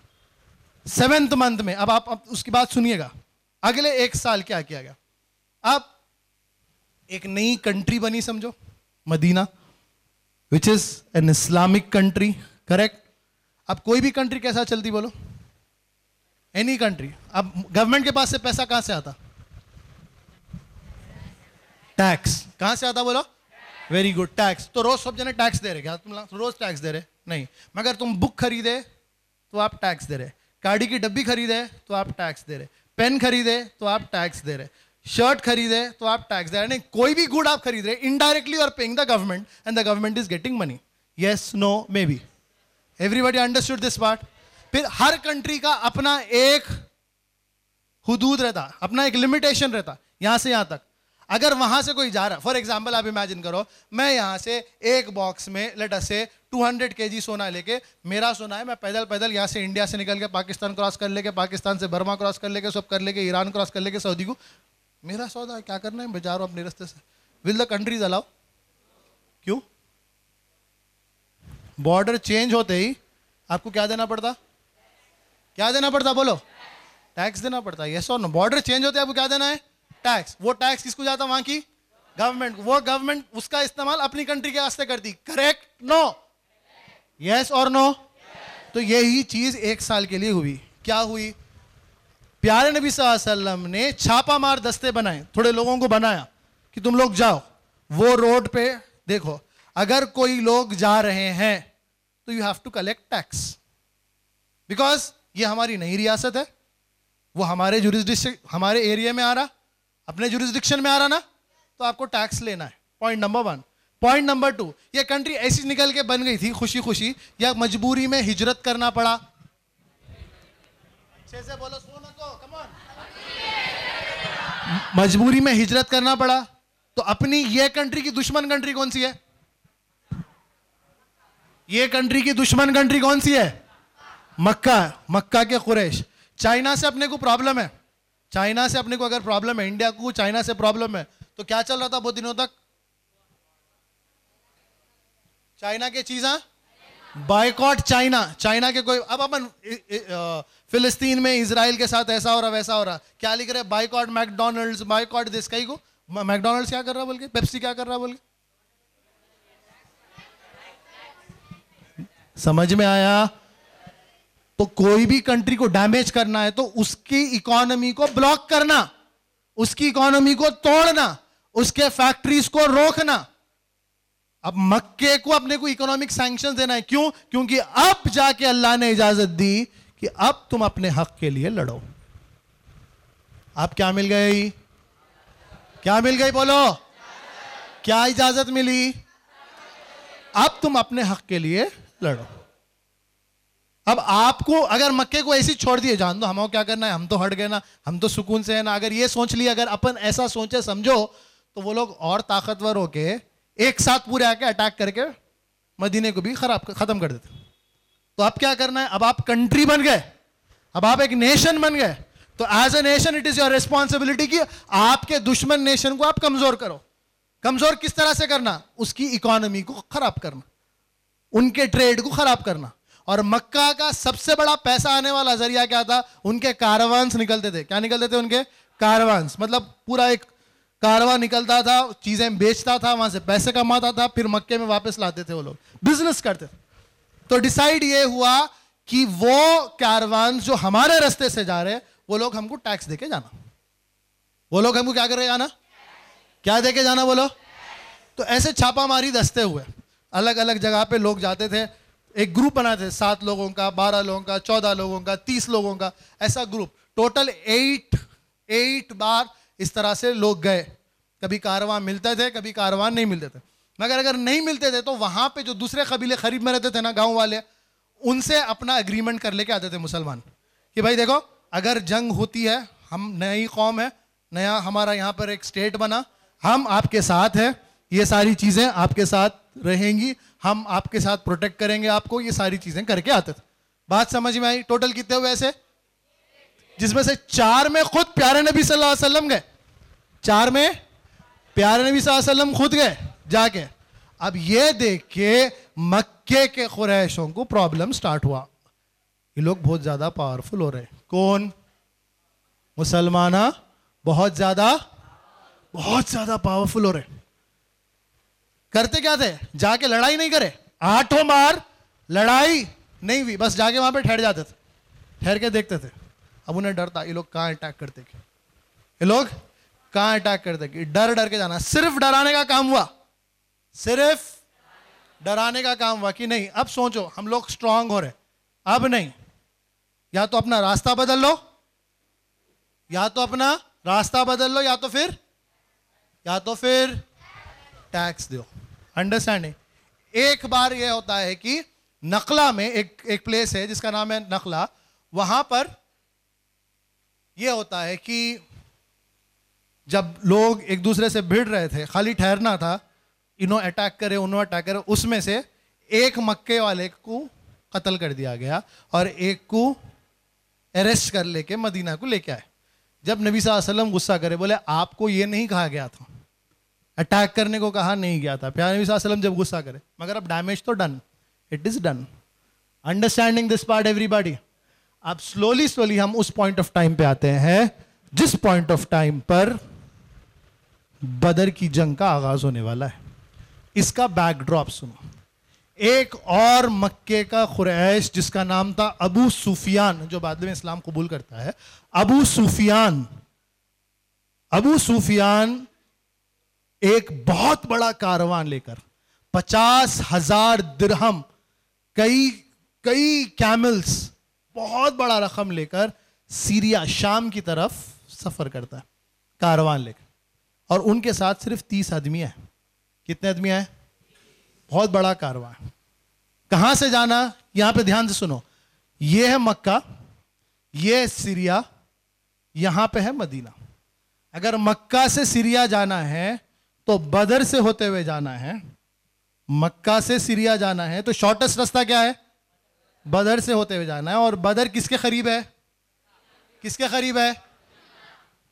सेवेंथ मंथ में अब आप आप उसकी बात सुनिएगा अगले एक साल क्या किया गया अब एक नई कंट्री बनी समझो Madina which is an Islamic country correct अब कोई भी कंट्री कैसा चलती बोलो एनी कंट्री अब गवर्नमेंट के पास से पैसा कहां से आता टैक्स कहां से आता बोलो वेरी गुड टैक्स तो रोज सब जने टैक्स दे रहे क्या तुम रोज टैक्स दे रहे नहीं मगर तुम बुक खरीदे तो आप टैक्स दे रहे गाड़ी की डब्बी खरीदे तो आप टैक्स दे रहे पेन खरीदे तो आप टैक्स दे रहे शर्ट खरीदे तो आप टैक्स दे रहे कोई भी गुड आप खरीद रहे indirectly are paying the government and the government is getting money yes no maybe everybody understood this part फिर हर कंट्री का अपना एक हदूद रहता अपना एक लिमिटेशन रहता यहां से यहां तक अगर वहां से कोई जा रहा फॉर एग्जाम्पल आप इमेजिन करो मैं यहां से एक बॉक्स में लेटर से 200 केजी सोना लेके मेरा सोना है मैं पैदल पैदल यहाँ से इंडिया से निकल के पाकिस्तान क्रॉस कर लेके पाकिस्तान से बर्मा क्रॉस कर लेके सब कर लेके ईरान क्रॉस कर लेके सऊदी को मेरा सौदा है क्या करना है बेचारो अपने रस्ते से विल द कंट्रीज अलाउ क्यों बॉर्डर चेंज होते ही आपको क्या देना पड़ता क्या देना पड़ता बोलो टैक्स देना पड़ता है यस और नो बॉर्डर चेंज होते आपको क्या देना है टैक्स वो टैक्स किसको जाता वहां की गवर्नमेंट वो गवर्नमेंट उसका इस्तेमाल अपनी कंट्री के वास्ते करती करेक्ट नो no. यस और नो तो यही चीज एक साल के लिए हुई क्या हुई प्यारे नबी सल्लम ने मार दस्ते बनाए थोड़े लोगों को बनाया कि तुम लोग जाओ वो रोड पे देखो अगर कोई लोग जा रहे हैं तो you have to collect tax because ये हमारी नई रियासत है वो हमारे जुरिस्डिक्शन हमारे एरिया में आ रहा अपने जुरिस्डिक्शन में आ रहा ना तो आपको टैक्स लेना है point number one point number two ये कंट्री ऐसी निकल के बन गई थी खुशी खुशी या मजबूरी में हिजरत करना पड़ा से बोलो सुनो तो कमोन मजबूरी में हिजरत करना पड़ा तो अपनी ये कंट्री की दुश्मन कंट्री कौन सी है ये कंट्री की दुश्मन कंट्री कौन सी है मक्का मक्का के कुरेश चाइना से अपने को प्रॉब्लम है चाइना से अपने को अगर प्रॉब्लम है इंडिया को चाइना से प्रॉब्लम है तो क्या चल रहा था बहुत दिनों तक चाइना के चीज़ा हाँ? बाइकॉट चाइना चाइना के कोई अब अपन फिलिस्तीन में इसराइल के साथ ऐसा हो रहा वैसा हो रहा क्या लिख रहे बाइकॉट मैकडोनल्ड बाइकॉट दिस कई को मैकडोनल्ड क्या कर रहा बोल के पेप्सी क्या कर रहा बोल के समझ में आया तो कोई भी कंट्री को डैमेज करना है तो उसकी इकोनॉमी को ब्लॉक करना उसकी इकोनॉमी को तोड़ना उसके फैक्ट्रीज को रोकना अब मक्के को अपने को इकोनॉमिक सैंक्शन देना है क्यों क्योंकि अब जाके अल्लाह ने इजाजत दी कि अब तुम अपने हक के लिए लड़ो आप क्या मिल गई क्या मिल गई बोलो क्या इजाजत मिली अब तुम अपने हक के लिए लड़ो अब आपको अगर मक्के को ऐसी छोड़ दिए जान दो हम क्या करना है हम तो हट गए ना हम तो सुकून से है ना अगर ये सोच लिया अगर अपन ऐसा सोचे समझो तो वो लोग और ताकतवर होके एक साथ पूरे आके अटैक करके मदीने को भी खराब ख़त्म कर देते तो अब क्या करना है अब आप कंट्री बन गए अब आप एक नेशन बन गए तो as a nation it is your responsibility कि आपके दुश्मन नेशन को आप कमज़ोर करो कमज़ोर किस तरह से करना उसकी इकोनॉमी को ख़राब करना उनके ट्रेड को ख़राब करना और मक्का का सबसे बड़ा पैसा आने वाला जरिया क्या था उनके कारवांस निकलते थे क्या निकलते थे उनके कारवांस मतलब पूरा एक कारवा निकलता था चीज़ें बेचता था वहां से पैसे कमाता था फिर मक्के में वापस लाते थे वो लोग बिजनेस करते थे तो डिसाइड ये हुआ कि वो कारवान जो हमारे रास्ते से जा रहे वो लोग हमको टैक्स देके जाना वो लोग हमको क्या रहे जाना क्या देके जाना बोलो तो ऐसे छापामारी दस्ते हुए अलग अलग जगह पे लोग जाते थे एक ग्रुप बनाते थे सात लोगों का बारह लोगों का चौदह लोगों का तीस लोगों का ऐसा ग्रुप टोटल एट एट बार इस तरह से लोग गए कभी कारवां मिलते थे कभी कारवां नहीं मिलते थे मगर अगर नहीं मिलते थे तो वहाँ पे जो दूसरे कबीले खरीब में रहते थे ना गांव वाले उनसे अपना एग्रीमेंट कर लेके आते थे मुसलमान कि भाई देखो अगर जंग होती है हम नई कौम है नया हमारा यहाँ पर एक स्टेट बना हम आपके साथ हैं ये सारी चीज़ें आपके साथ रहेंगी हम आपके साथ प्रोटेक्ट करेंगे आपको ये सारी चीज़ें करके आते थे बात समझ में आई टोटल कितने हुए ऐसे जिसमें से चार में खुद प्यारे नबी सल्लल्लाहु अलैहि वसल्लम गए चार में प्यारे नबी वसल्लम खुद गए जाके अब ये देख के मक्के के खुरैशों को प्रॉब्लम स्टार्ट हुआ ये लोग बहुत ज़्यादा पावरफुल हो रहे कौन मुसलमाना हाँ? बहुत ज़्यादा बहुत ज़्यादा पावरफुल हो रहे करते क्या थे जाके लड़ाई नहीं करे आठों बार लड़ाई नहीं हुई बस जाके वहां पे ठहर जाते थे ठहर के देखते थे अब उन्हें डर था ये लोग कहाँ अटैक करते ये लोग कहां अटैक कर देगी डर डर के जाना सिर्फ डराने का काम हुआ सिर्फ डराने का काम हुआ कि नहीं अब सोचो हम लोग स्ट्रांग हो रहे अब नहीं या तो अपना रास्ता बदल लो या तो अपना रास्ता बदल लो या तो फिर या तो फिर टैक्स दो अंडरस्टैंडिंग एक बार यह होता है कि नकला में एक एक प्लेस है जिसका नाम है नकला वहां पर यह होता है कि जब लोग एक दूसरे से भिड़ रहे थे खाली ठहरना था इन्हों अटैक करे उन्हों अटैक करे उसमें से एक मक्के वाले को कत्ल कर दिया गया और एक को अरेस्ट कर लेके मदीना को लेके आए जब नबी वसल्लम गुस्सा करे बोले आपको ये नहीं कहा गया था अटैक करने को कहा नहीं गया था प्यार नबी वसल्लम जब गुस्सा करे मगर अब डैमेज तो done it is done understanding this part everybody अब स्लोली स्लोली हम उस पॉइंट ऑफ टाइम पे आते हैं जिस पॉइंट ऑफ टाइम पर बदर की जंग का आगाज होने वाला है इसका बैकड्रॉप सुनो एक और मक्के का खुरैश जिसका नाम था अबू सूफियान जो बाद में इस्लाम कबूल करता है अबू सूफियान अबू सूफियान एक बहुत बड़ा कारवां लेकर पचास हजार दिरहम कई कई कैमल्स बहुत बड़ा रकम लेकर सीरिया शाम की तरफ सफर करता है कारवां लेकर और उनके साथ सिर्फ तीस आदमी है कितने आदमी आए बहुत बड़ा कारवा कहां से जाना यहां पे ध्यान से सुनो ये है मक्का ये है सीरिया यहां पे है मदीना अगर मक्का से सीरिया जाना है तो बदर से होते हुए जाना है मक्का से सीरिया जाना है तो शॉर्टेस्ट रास्ता क्या है बदर से होते हुए जाना है और बदर किसके करीब है किसके करीब है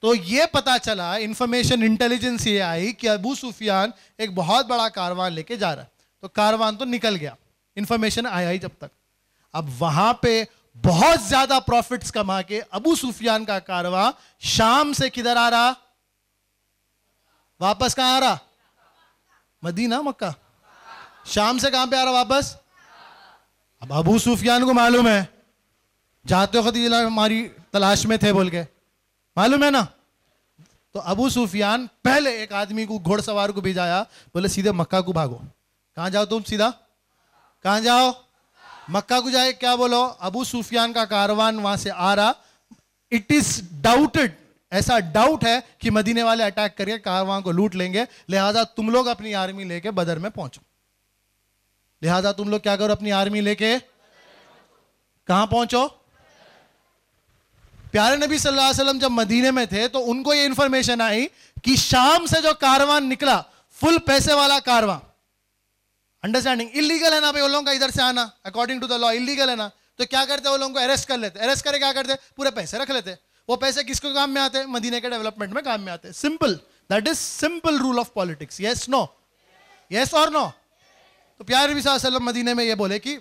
तो ये पता चला इंफॉर्मेशन इंटेलिजेंस ये आई कि अबू सुफियान एक बहुत बड़ा कारवान लेके जा रहा है तो कारवान तो निकल गया इंफॉर्मेशन आया ही जब तक अब वहां पे बहुत ज्यादा प्रॉफिट्स कमा के अबू सुफियान का कारवां शाम से किधर आ रहा वापस कहां आ रहा मदीना मक्का शाम से कहां पे आ रहा वापस अब अबू सुफियान को मालूम है जाते वक्त हमारी तलाश में थे बोल के मालूम है ना तो अबू सुफियान पहले एक आदमी को घोड़सवार को भिजाया बोले सीधे मक्का को भागो कहाँ जाओ तुम सीधा कहाँ जाओ मक्का को जाए क्या बोलो अबू सुफियान का कारवान वहां से आ रहा इट इज डाउटेड ऐसा डाउट है कि मदीने वाले अटैक करके कारवां को लूट लेंगे लिहाजा तुम लोग अपनी आर्मी लेके बदर में पहुंचो लिहाजा तुम लोग क्या करो अपनी आर्मी लेके कहां पहुंचो प्यारे नबी सल्लल्लाहु अलैहि वसल्लम जब मदीने में थे तो उनको ये इन्फॉर्मेशन आई कि शाम से जो कारवान निकला फुल पैसे वाला कारवां अंडरस्टैंडिंग इलीगल है ना भाई वो लोगों का इधर से आना according to the law illegal है ना तो क्या करते वो लोगों को अरेस्ट कर लेते अरेस्ट करके क्या करते पूरे पैसे रख लेते वो पैसे किसको काम में आते मदीने के डेवलपमेंट में काम में आते simple that is simple rule of politics yes no yes और नो तो प्यार नबी वसल्लम मदीने में ये बोले कि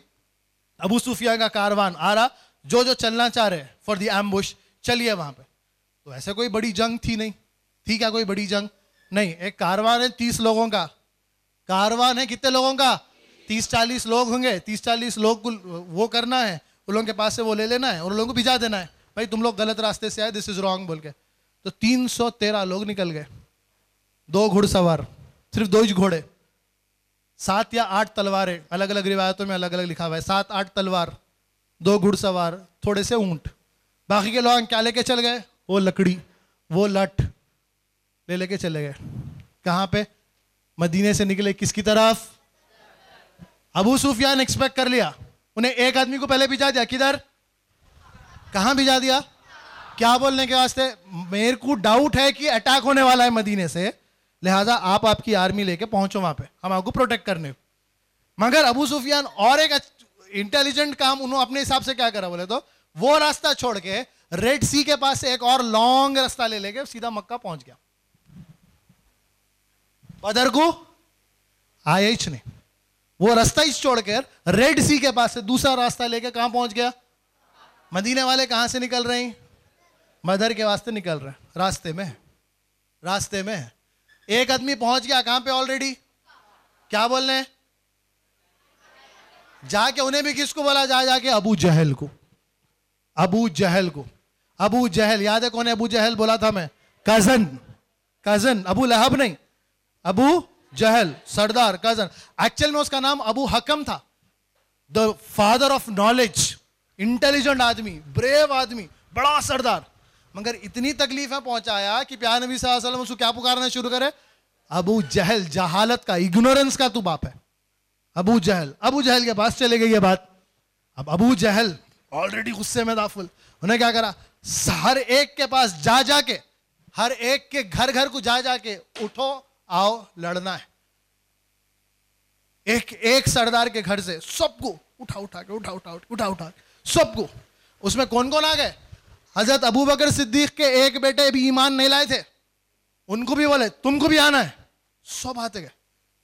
अबू सूफिया का कारवान आ रहा जो जो चलना चाह रहे फॉर द एम्बुश चलिए वहां पे तो ऐसे कोई बड़ी जंग थी नहीं थी क्या कोई बड़ी जंग नहीं एक कारवान है तीस लोगों का कारवान है कितने लोगों का तीस चालीस लोग होंगे तीस चालीस लोग को वो करना है उन लोगों के पास से वो ले लेना है उन लोगों को भिजा देना है भाई तुम लोग गलत रास्ते से आए दिस इज रॉन्ग बोल के तो तीन सौ तेरह लोग निकल गए दो घुड़सवार सिर्फ दो ही घोड़े सात या आठ तलवारें अलग अलग रिवायतों में अलग अलग लिखा हुआ है सात आठ तलवार दो घुड़सवार थोड़े से ऊंट बाकी के लोग क्या लेके चल गए वो लकड़ी वो लठ ले लेके चले गए कहाँ पे मदीने से निकले किसकी तरफ अबू सुफियान एक्सपेक्ट कर लिया उन्हें एक आदमी को पहले भिजा दिया किधर कहाँ भिजा दिया क्या बोलने के वास्ते मेरे को डाउट है कि अटैक होने वाला है मदीने से लिहाजा आप आपकी आर्मी लेके पहुंचो वहां पे हम आपको प्रोटेक्ट करने मगर अबू सुफियान और एक इंटेलिजेंट काम उन्होंने अपने हिसाब से क्या करा बोले तो वो रास्ता छोड़ के रेड सी के पास से एक और लॉन्ग रास्ता ले लेके सीधा मक्का पहुंच गया बदर को आयच ने वो रास्ता ही छोड़कर रेड सी के पास से दूसरा रास्ता लेके कहां पहुंच गया मदीने वाले कहां से निकल रहे हैं मदर के वास्ते निकल रहे हैं रास्ते में रास्ते में एक आदमी पहुंच गया कहां पे ऑलरेडी क्या बोल रहे हैं जाके उन्हें भी किसको बोला जा जाके अबू जहल को अबू जहल को अबू जहल याद है कौन है अबू जहल बोला था मैं कजन कजन अबू लहब नहीं अबू जहल सरदार कजन एक्चुअल में उसका नाम अबू हकम था the father of knowledge intelligent आदमी ब्रेव आदमी बड़ा सरदार मगर इतनी तकलीफ है पहुंचाया कि प्यार नबी वसल्लम उसको क्या पुकारना शुरू करे अबू जहल जहालत का इग्नोरेंस का तू बाप है अबू जहल अबू जहल के पास चले गई ये बात अब अबू जहल ऑलरेडी गुस्से में दाफुल उन्हें क्या करा हर एक के पास जा जाके हर एक के घर घर को जा जाके उठो आओ लड़ना है एक एक सरदार के घर से सबको उठा उठा के उठा उठा उठा उठा सबको उसमें कौन कौन आ गए हजरत अबू बकर सिद्दीक के एक बेटे भी ईमान नहीं लाए थे उनको भी बोले तुमको भी आना है सब आते गए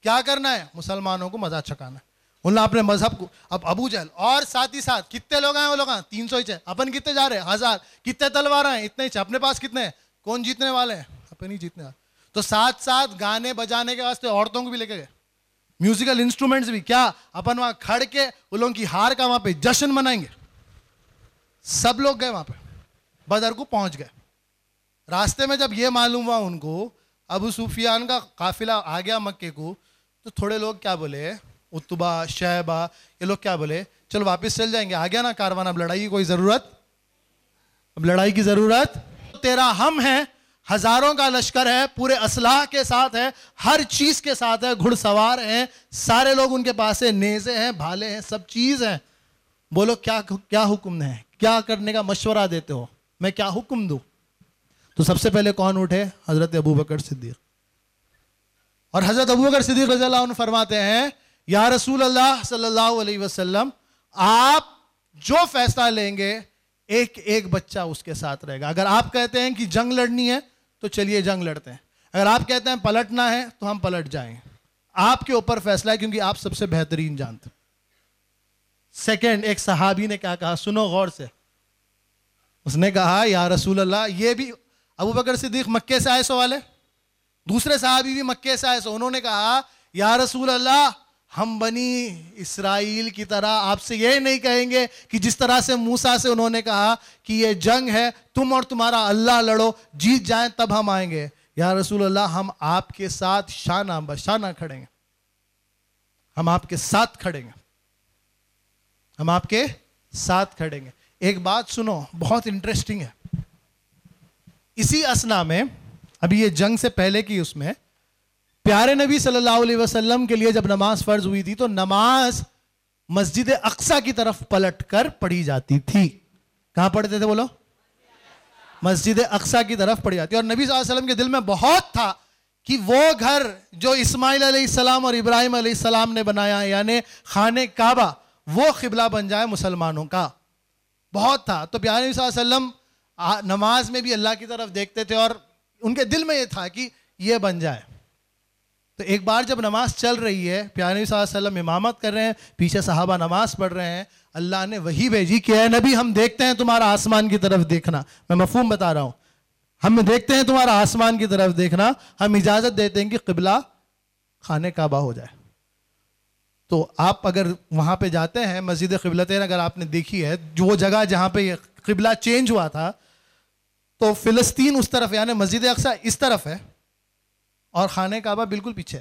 क्या करना है मुसलमानों को मजा चकाना उनने अपने मजहब को अब अबू जहल और साथ ही साथ कितने लोग हैं वो लोग हाँ, तीन सौ ही अपन कितने जा रहे हैं हजार कितने तलवार हैं इतने ही अपने पास कितने हैं कौन जीतने वाले हैं अपन ही जीतने वाले तो साथ साथ गाने बजाने के वास्ते औरतों को भी लेके गए म्यूजिकल इंस्ट्रूमेंट्स भी क्या अपन वहां खड़ के उन लोगों की हार का वहां पे जश्न मनाएंगे सब लोग गए वहां पे बदर को पहुंच गए रास्ते में जब ये मालूम हुआ उनको अबू सुफियान का काफिला आ गया मक्के को तो थोड़े लोग क्या बोले उतबा शहबा ये लोग क्या बोले चलो वापस चल जाएंगे आ गया ना कारवान अब लड़ाई की कोई ज़रूरत अब लड़ाई की ज़रूरत तेरा हम है हजारों का लश्कर है पूरे असलाह के साथ है हर चीज़ के साथ है घुड़सवार हैं सारे लोग उनके पास है नेज़े हैं भाले हैं सब चीज़ है बोलो क्या क्या हुक्म है क्या करने का मशवरा देते हो मैं क्या हुक्म दू तो सबसे पहले कौन उठे हज़रत अबू बकर सिद्दीक और हज़रत अबू बकर सिद्दीक रजाला फरमाते हैं या रसूल अल्लाह सल्लल्लाहु अलैहि वसल्लम आप जो फैसला लेंगे एक एक बच्चा उसके साथ रहेगा अगर आप कहते हैं कि जंग लड़नी है तो चलिए जंग लड़ते हैं अगर आप कहते हैं पलटना है तो हम पलट जाए आपके ऊपर फैसला है क्योंकि आप सबसे बेहतरीन जानते सेकेंड एक सहाबी ने क्या कहा सुनो गौर से उसने कहा या रसूल अल्लाह ये भी अबू बकर सिद्दीक मक्के से आए सो वाले दूसरे साहबी भी मक्के से आए सो उन्होंने कहा या रसूल अल्लाह हम बनी इसराइल की तरह आपसे यह नहीं कहेंगे कि जिस तरह से मूसा से उन्होंने कहा कि यह जंग है तुम और तुम्हारा अल्लाह लड़ो जीत जाए तब हम आएंगे या रसूल अल्लाह हम आपके साथ शाना बशाना खड़ेंगे हम आपके साथ खड़ेंगे हम आपके साथ खड़ेंगे एक बात सुनो बहुत इंटरेस्टिंग है इसी असना में अभी ये जंग से पहले की उसमें प्यारे नबी सल्लल्लाहु अलैहि वसल्लम के लिए जब नमाज फर्ज हुई थी तो नमाज मस्जिद अक्सा की तरफ पलट कर पढ़ी जाती थी कहां पढ़ते थे बोलो मस्जिद अक्सा की तरफ पढ़ी जाती और नबी वसल्लम के दिल में बहुत था कि वो घर जो इस्माइल सलाम और इब्राहिम सलाम ने बनाया यानी खान काबा वो खिबला बन जाए मुसलमानों का बहुत था तो प्यारे वसल्लम नमाज में भी अल्लाह की तरफ देखते थे और उनके दिल में ये था कि ये बन जाए तो एक बार जब नमाज चल रही है प्यारे वसल्लम इमामत कर रहे हैं पीछे साहबा नमाज पढ़ रहे हैं अल्लाह ने वही भेजी कि है नबी हम देखते हैं तुम्हारा आसमान की तरफ देखना मैं मफहूम बता रहा हूँ हम देखते हैं तुम्हारा आसमान की तरफ देखना हम इजाज़त देते हैं कि किबला खाने काबा हो जाए तो आप अगर वहाँ पर जाते हैं मस्जिद कबलत अगर आपने देखी है जो जगह जहाँ पर किबला चेंज हुआ था तो फिलस्तीन उस तरफ यानी मस्जिद अक्सा इस तरफ है और खाने काबा बिल्कुल पीछे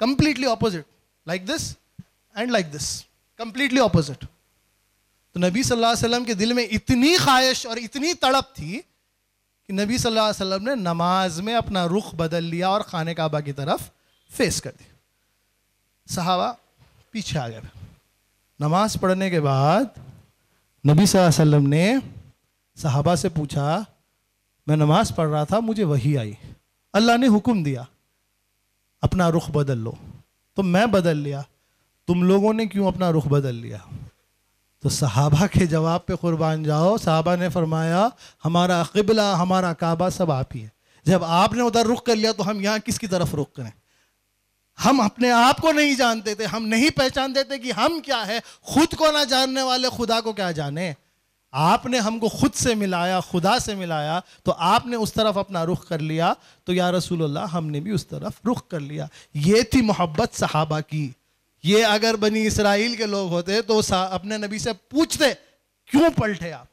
completely opposite like this and like this completely opposite तो नबी सल्लल्लाहु अलैहि वसल्लम के दिल में इतनी ख्वाहिश और इतनी तड़प थी कि नबी सल्लल्लाहु अलैहि वसल्लम ने नमाज में अपना रुख बदल लिया और खाने काबा की तरफ फेस कर दिया सहाबा पीछे आ गए नमाज पढ़ने के बाद नबी वसल्लम ने सहाबा से पूछा मैं नमाज पढ़ रहा था मुझे वही आई अल्लाह ने हुक्म दिया अपना रुख बदल लो तो मैं बदल लिया तुम लोगों ने क्यों अपना रुख बदल लिया तो सहाबा के जवाब पे कुर्बान जाओ सहाबा ने फरमाया हमारा किबला हमारा काबा सब आप ही है जब आपने उधर रुख कर लिया तो हम यहाँ किसकी तरफ रुख करें हम अपने आप को नहीं जानते थे हम नहीं पहचानते थे कि हम क्या है खुद को ना जानने वाले खुदा को क्या जाने आपने हमको खुद से मिलाया खुदा से मिलाया तो आपने उस तरफ अपना रुख कर लिया तो या रसूलुल्लाह हमने भी उस तरफ रुख कर लिया ये थी मोहब्बत सहाबा की ये अगर बनी इसराइल के लोग होते तो अपने नबी से पूछते क्यों पलटे आप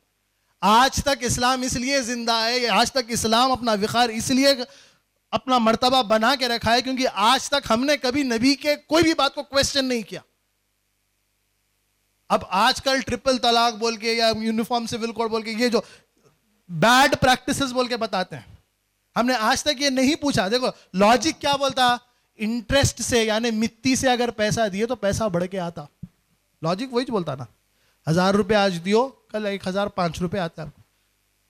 आज तक इस्लाम इसलिए ज़िंदा है आज तक इस्लाम अपना विखार इसलिए अपना मर्तबा बना के रखा है क्योंकि आज तक हमने कभी नबी के कोई भी बात को क्वेश्चन नहीं किया अब आजकल ट्रिपल तलाक बोल के या यूनिफॉर्म सिविल कोड बोल के ये जो बैड प्रैक्टिसेस बोल के बताते हैं हमने आज तक ये नहीं पूछा देखो लॉजिक क्या बोलता इंटरेस्ट से यानी मिट्टी से अगर पैसा दिए तो पैसा बढ़ के आता लॉजिक वही बोलता ना हजार रुपये आज दियो कल एक हजार पांच रुपये आता है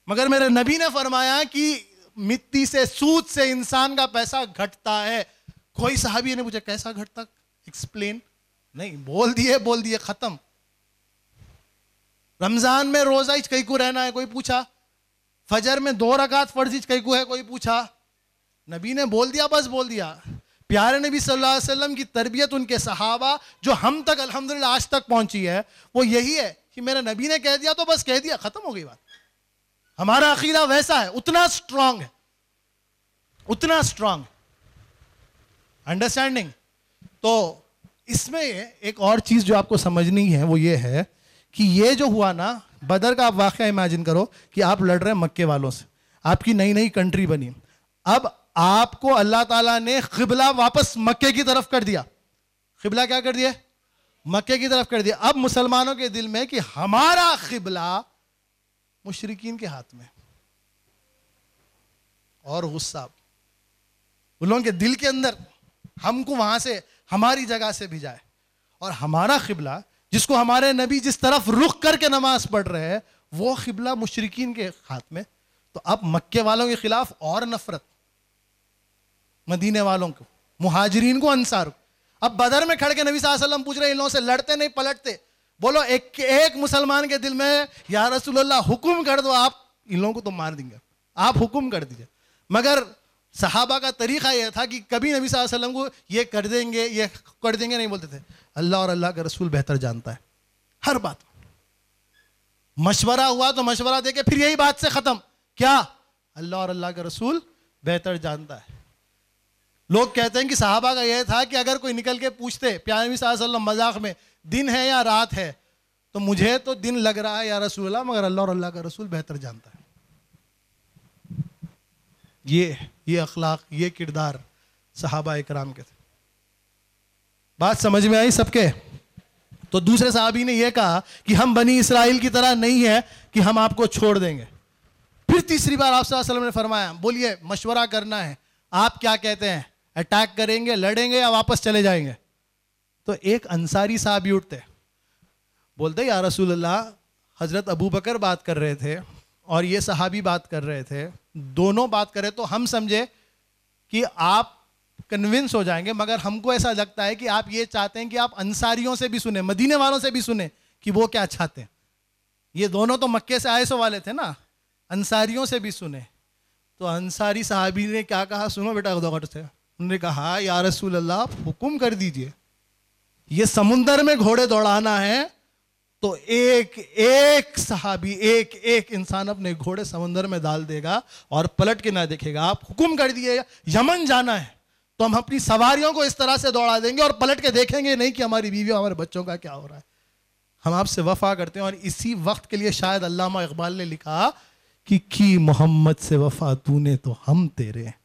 मगर मेरे नबी ने फरमाया कि मिट्टी से सूद से इंसान का पैसा घटता है कोई साहबी ने पूछा कैसा घटता एक्सप्लेन नहीं बोल दिए बोल दिए खत्म रमज़ान में रोज़ा इच कहीं को रहना है कोई पूछा फजर में दो रकात फर्ज इच कई को है कोई पूछा नबी ने बोल दिया बस बोल दिया प्यारे नबी सल्लल्लाहु अलैहि वसल्लम की तरबियत उनके सहाबा जो हम तक अल्हम्दुलिल्लाह आज तक पहुंची है वो यही है कि मेरे नबी ने कह दिया तो बस कह दिया ख़त्म हो गई बात हमारा अकीदा वैसा है उतना स्ट्रांग है उतना स्ट्रांग अंडरस्टैंडिंग तो इसमें एक और चीज़ जो आपको समझनी है वो ये है कि ये जो हुआ ना बदर का आप वाक़ इमेजिन करो कि आप लड़ रहे हैं मक्के वालों से आपकी नई नई कंट्री बनी अब आपको अल्लाह ताला ने खिबला वापस मक्के की तरफ कर दिया खिबला क्या कर दिया मक्के की तरफ कर दिया अब मुसलमानों के दिल में कि हमारा खिबला मुशरकिन के हाथ में और गुस्सा उन लोगों के दिल के अंदर हमको वहां से हमारी जगह से भी जाए और हमारा खिबला जिसको हमारे नबी जिस तरफ रुख करके नमाज पढ़ रहे हैं वो खिबला मुशरकिन के हाथ में तो अब मक्के वालों के खिलाफ और नफरत मदीने वालों को मुहाजरीन को अंसार को अब बदर में खड़ के नबी सल्लम पूछ रहे इन लोगों से लड़ते नहीं पलटते बोलो एक एक मुसलमान के दिल में या रसूल हुक्म कर दो आप इन लोगों को तो मार देंगे आप हुक्म कर दीजिए मगर सहाबा का तरीक़ा यह था कि कभी नबी वसल्लम को ये कर देंगे ये कर देंगे नहीं बोलते थे अल्लाह और अल्लाह का रसूल बेहतर जानता है हर बात मशवरा हुआ तो मशवरा दे के फिर यही बात से ख़त्म क्या अल्लाह और अल्लाह का रसूल बेहतर जानता है लोग कहते हैं कि साहबा का यह था कि अगर कोई निकल के पूछते प्यार नबी वसल्लम मजाक में दिन है या रात है तो मुझे तो दिन लग रहा है या रसूल मगर अल्लाह और अल्लाह का रसूल बेहतर जानता है ये ये अखलाक ये किरदार सहाबा कराम के थे बात समझ में आई सबके तो दूसरे साहबी ने यह कहा कि हम बनी इसराइल की तरह नहीं है कि हम आपको छोड़ देंगे फिर तीसरी बार आप ने फरमाया बोलिए मशवरा करना है आप क्या कहते हैं अटैक करेंगे लड़ेंगे या वापस चले जाएंगे तो एक अंसारी साहब उठते बोलते या रसूल अल्लाह हज़रत अबू बकर बात कर रहे थे और ये सहाबी बात कर रहे थे दोनों बात करें तो हम समझे कि आप कन्विंस हो जाएंगे मगर हमको ऐसा लगता है कि आप ये चाहते हैं कि आप अंसारियों से भी सुने मदीने वालों से भी सुने कि वो क्या चाहते हैं ये दोनों तो मक्के से आए सो वाले थे ना अंसारियों से भी सुने तो अंसारी साहबी ने क्या कहा सुनो बेटा गौर से उन्होंने कहा हाँ, या रसूल अल्लाह आप हुक्म कर दीजिए ये समुंदर में घोड़े दौड़ाना है तो एक एक सहाबी एक एक इंसान अपने घोड़े समंदर में डाल देगा और पलट के ना देखेगा आप हुक्म कर दिएगा यमन जाना है तो हम अपनी सवारियों को इस तरह से दौड़ा देंगे और पलट के देखेंगे नहीं कि हमारी बीवियों हमारे बच्चों का क्या हो रहा है हम आपसे वफा करते हैं और इसी वक्त के लिए शायद अल्लामा इकबाल ने लिखा कि की मोहम्मद से वफा तूने तो हम तेरे हैं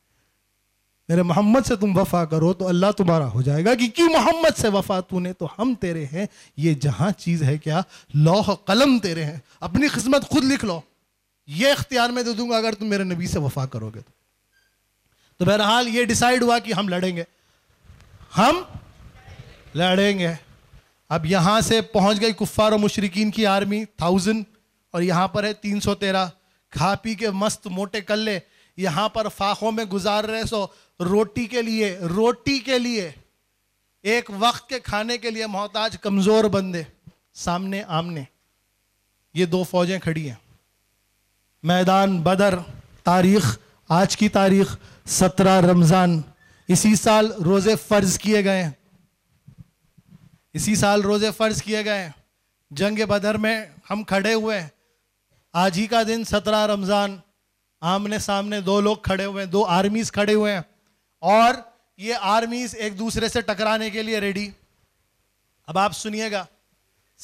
मेरे मोहम्मद से तुम वफ़ा करो तो अल्लाह तुम्हारा हो जाएगा कि क्यों मोहम्मद से वफ़ा तूने तो हम तेरे हैं ये जहां चीज़ है क्या लौह कलम तेरे हैं अपनी खिस्मत खुद लिख लो ये इख्तियार मैं दे दूंगा अगर तुम मेरे नबी से वफ़ा करोगे तो तो बहरहाल ये डिसाइड हुआ कि हम लड़ेंगे हम लड़ेंगे अब यहां से पहुंच गई कुफ्फार और मुशरकिन की आर्मी थाउजेंड और यहां पर है तीन सौ तेरह खा पी के मस्त मोटे कल्ले यहां पर फाखों में गुजार रहे सो रोटी के लिए रोटी के लिए एक वक्त के खाने के लिए मोहताज कमजोर बंदे सामने आमने ये दो फौजें खड़ी हैं मैदान बदर तारीख आज की तारीख सत्रह रमज़ान इसी साल रोज़े फ़र्ज किए गए हैं इसी साल रोज़े फ़र्ज किए गए हैं जंग बदर में हम खड़े हुए हैं आज ही का दिन सत्रह रमज़ान आमने सामने दो लोग खड़े हुए हैं दो आर्मीज़ खड़े हुए हैं और ये आर्मीज एक दूसरे से टकराने के लिए रेडी अब आप सुनिएगा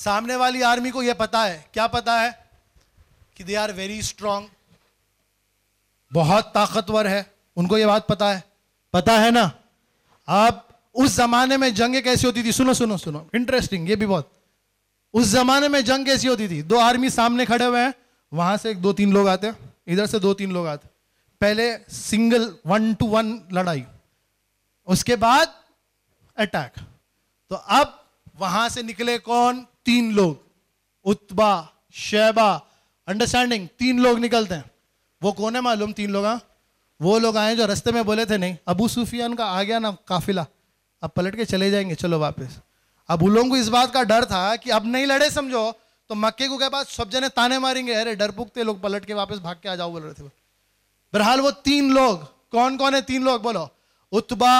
सामने वाली आर्मी को यह पता है क्या पता है कि दे आर वेरी स्ट्रांग बहुत ताकतवर है उनको यह बात पता है पता है ना आप उस जमाने में जंग कैसी होती थी सुनो सुनो सुनो इंटरेस्टिंग ये भी बहुत उस जमाने में जंग कैसी होती थी दो आर्मी सामने खड़े हुए हैं वहां से एक दो तीन लोग आते हैं इधर से दो तीन लोग आते पहले सिंगल वन टू वन लड़ाई उसके बाद अटैक तो अब वहां से निकले कौन तीन लोग उत्बा शैबा अंडरस्टैंडिंग तीन लोग निकलते हैं वो कौन है मालूम तीन लोग हाँ? वो लोग आए जो रास्ते में बोले थे नहीं अबू सूफियान का आ गया ना काफिला अब पलट के चले जाएंगे चलो वापस अब उन लोगों को इस बात का डर था कि अब नहीं लड़े समझो तो मक्के को के बाद सब जने ताने मारेंगे अरे डर पुकते लोग पलट के वापस भाग के आ जाओ बोल रहे थे बहरहाल वो तीन लोग कौन कौन है तीन लोग बोलो उत्बा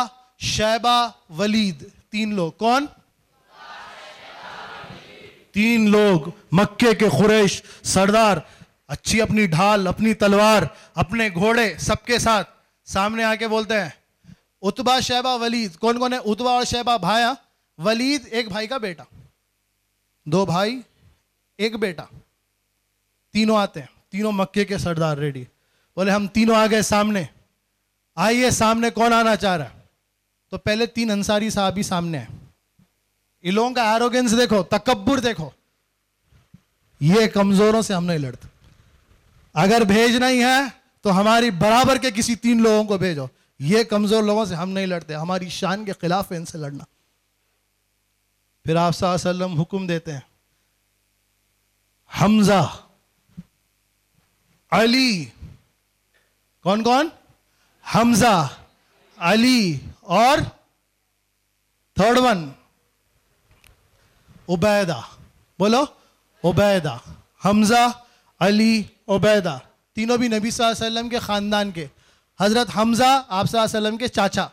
शैबा वलीद तीन लोग कौन तीन लोग मक्के के खुरेश सरदार अच्छी अपनी ढाल अपनी तलवार अपने घोड़े सबके साथ सामने आके बोलते हैं उतबा शैबा वलीद कौन कौन है उतबा और शैबा भाया वलीद एक भाई का बेटा दो भाई एक बेटा तीनों आते हैं तीनों मक्के के सरदार रेडी बोले हम तीनों आ गए सामने आइए सामने कौन आना चाह रहा तो पहले तीन अंसारी साहब ही सामने आए इन लोगों का एरोगेंस देखो तकबर देखो ये कमजोरों से हम नहीं लड़ते अगर भेज नहीं है तो हमारी बराबर के किसी तीन लोगों को भेजो ये कमजोर लोगों से हम नहीं लड़ते हमारी शान के खिलाफ है इनसे लड़ना फिर आप सल्लम हुक्म देते हैं हमजा अली कौन कौन हमजा अली और थर्ड वन उबैदा बोलो उबैदा हमजा अली उबैदा तीनों भी नबी वसल्लम के ख़ानदान के हज़रत हमजा आप वसल्लम के चाचा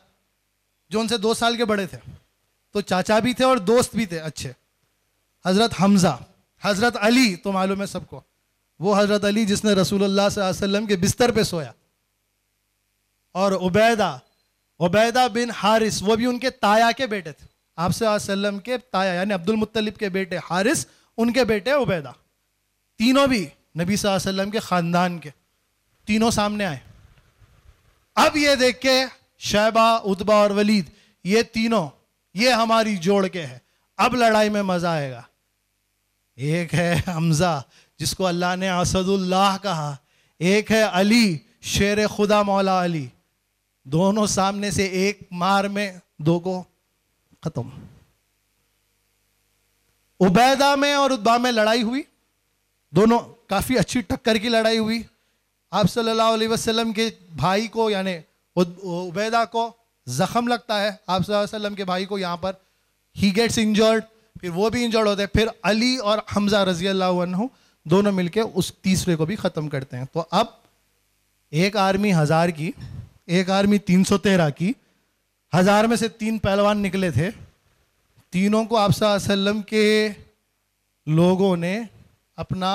जो उनसे दो साल के बड़े थे तो चाचा भी थे और दोस्त भी थे अच्छे हज़रत हमजा हज़रत अली तो मालूम है सबको वो हज़रत अली जिसने रसूलुल्लाह वसल्लम के बिस्तर पे सोया और उबैदा उबैदा बिन हारिस वो भी उनके ताया के बेटे थे आपसे सल्लम के ताया यानी अब्दुल मुत्तलिब के बेटे हारिस उनके बेटे उबैदा तीनों भी नबी सल्लम के ख़ानदान के तीनों सामने आए अब ये देख के शैबा उतबा और वलीद ये तीनों ये हमारी जोड़ के हैं अब लड़ाई में मज़ा आएगा एक है हमज़ा जिसको अल्लाह ने असदुल्लाह कहा एक है अली शेर खुदा मौला अली दोनों सामने से एक मार में दो को खत्म उबैदा में और उदबा में लड़ाई हुई दोनों काफ़ी अच्छी टक्कर की लड़ाई हुई आप सल्लल्लाहु अलैहि वसल्लम के भाई को यानी उबैदा को जख्म लगता है आप वसल्लम के भाई को यहाँ पर ही गेट्स इंजर्ड फिर वो भी इंजर्ड होते हैं फिर अली और हमज़ा रजी अल्लाह दोनों मिलके उस तीसरे को भी ख़त्म करते हैं तो अब एक आर्मी हज़ार की एक आर्मी 313 की हजार में से तीन पहलवान निकले थे तीनों को आपसे के लोगों ने अपना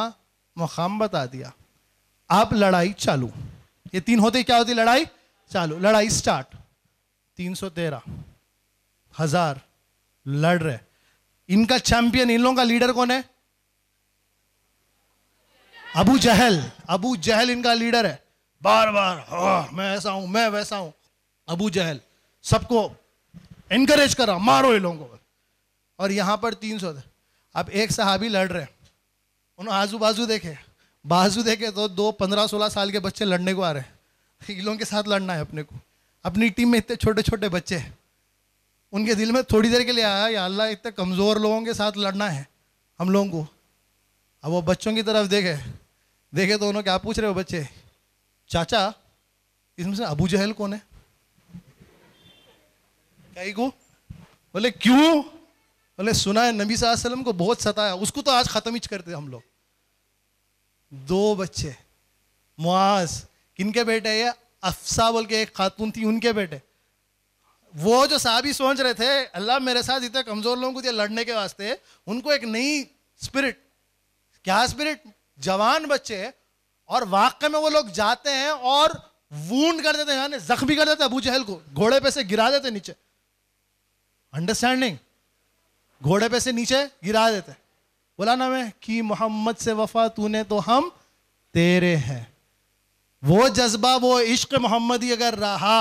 मुकाम बता दिया आप लड़ाई चालू ये तीन होते क्या होती लड़ाई चालू लड़ाई स्टार्ट तीन सौ तेरह हजार लड़ रहे इनका चैंपियन इन लोगों का लीडर कौन है अबू जहल अबू जहल इनका लीडर है बार बार हाँ, मैं ऐसा हूं मैं वैसा हूं अबू जहल सबको इनकरेज करा मारो इन लोगों को और यहाँ पर तीन सौ अब एक सहाबी लड़ रहे हैं उन्होंने आजू बाजू देखे बाजू देखे तो दो पंद्रह सोलह साल के बच्चे लड़ने को आ रहे हैं इन लोगों के साथ लड़ना है अपने को अपनी टीम में इतने छोटे छोटे बच्चे उनके दिल में थोड़ी देर के लिए आया या अल्लाह इतने कमज़ोर लोगों के साथ लड़ना है हम लोगों को अब वो बच्चों की तरफ देखे देखे तो उन्होंने क्या पूछ रहे हो बच्चे चाचा इसमें से अबू जहल कौन है कई को बोले क्यों बोले सुना है नबी वसल्लम को बहुत सताया उसको तो आज ख़त्म ही करते हम लोग दो बच्चे मुआज किनके बेटे ये अफसा बोल के एक खातून थी उनके बेटे वो जो साहबी सोच रहे थे अल्लाह मेरे साथ इतने कमज़ोर लोगों को दिया लड़ने के वास्ते उनको एक नई स्पिरिट क्या स्पिरिट जवान बच्चे और वाक्य में वो लोग जाते हैं और वूंड कर देते हैं जख्मी कर देते अबू जहल को घोड़े पे से गिरा देते नीचे अंडरस्टैंडिंग घोड़े पे से नीचे गिरा देते बोला ना मैं कि मोहम्मद से वफा तूने तो हम तेरे हैं वो जज्बा वो इश्क मोहम्मदी अगर रहा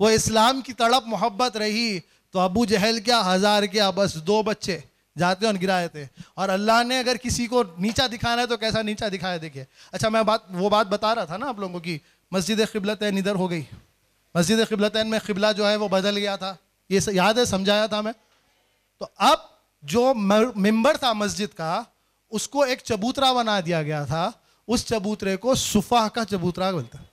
वो इस्लाम की तड़प मोहब्बत रही तो अबू जहल क्या हज़ार क्या बस दो बच्चे जाते और गिराए थे और अल्लाह ने अगर किसी को नीचा दिखाना है तो कैसा नीचा दिखाया देखिए अच्छा मैं बात वो बात बता रहा था ना आप लोगों की मस्जिद किबलतैन इधर हो गई मस्जिद किबलतैन में खिबला जो है वो बदल गया था ये याद है समझाया था मैं तो अब जो मेम्बर था मस्जिद का उसको एक चबूतरा बना दिया गया था उस चबूतरे को सुफाह का चबूतरा बोलता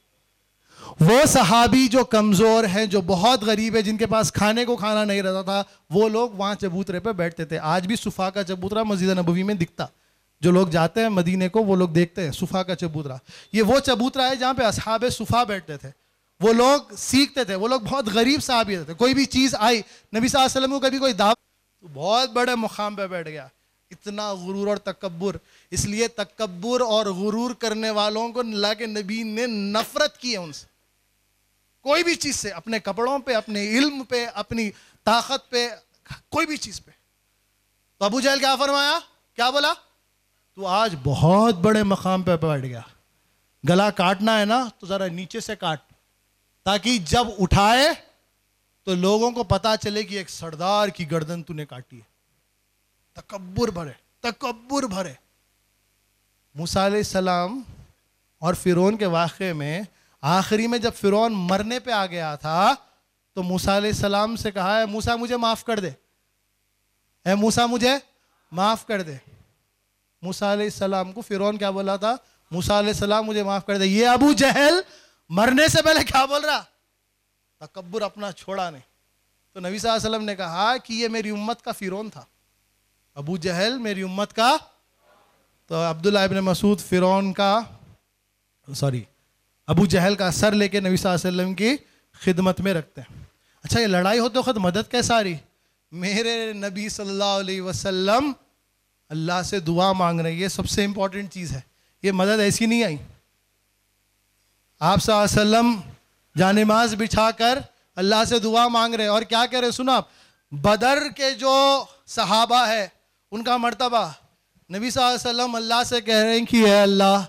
वो सहाबी जो कमज़ोर हैं जो बहुत गरीब है जिनके पास खाने को खाना नहीं रहता था वो लोग वहाँ चबूतरे पे बैठते थे आज भी सुफा का चबूतरा मस्जिद नबवी में दिखता जो लोग जाते हैं मदीने को वो लोग देखते हैं सुफा का चबूतरा ये वो चबूतरा है जहाँ पे असहाब सुफा बैठते थे वो लोग सीखते थे वो लोग बहुत गरीब साहबी थे कोई भी चीज़ आई नबी वसल्लम को कभी कोई दाव तो बहुत बड़े मुकाम पर बैठ गया इतना गुरूर और तकबर इसलिए तकबर और गुरूर करने वालों को ला के नबी ने नफ़रत की है उनसे कोई भी चीज़ से अपने कपड़ों पे अपने इल्म पे अपनी ताकत पे कोई भी चीज़ पे तो अबू जहल क्या फरमाया क्या बोला तू आज बहुत बड़े मकाम पे बैठ गया गला काटना है ना तो ज़रा नीचे से काट ताकि जब उठाए तो लोगों को पता चले कि एक सरदार की गर्दन तूने काटी है तकबर भरे तकबर भरे मूसा सलाम और फिरोन के वाक़े में आखिरी में जब फिरौन मरने पे आ गया था तो मूसा सलाम से कहा है मूसा मुझे माफ कर दे ए मूसा मुझे माफ कर दे मूसा सलाम को फिरौन क्या बोला था मूसा सलाम मुझे माफ कर दे ये अबू जहल मरने से पहले क्या बोल रहा तकबर अपना छोड़ा नहीं तो नबी सलम ने कहा कि ये मेरी उम्मत का फिरौन था अबू जहल मेरी उम्मत का तो अब्दुल्ला इबन मसूद फिरौन का सॉरी अबू जहल का सर लेके नबी वसल्लम की खिदमत में रखते हैं अच्छा ये लड़ाई हो तो खुद मदद आ रही मेरे नबी सल्लल्लाहु अलैहि वसल्लम अल्लाह से दुआ मांग रहे हैं ये सबसे इम्पॉर्टेंट चीज़ है ये मदद ऐसी नहीं आई आप वसल्लम जानमाज बिछा कर अल्लाह से दुआ मांग रहे और क्या कह रहे सुना आप बदर के जो सहाबा है उनका मरतबा नबी वसल्लम अल्लाह से कह रहे हैं कि अल्लाह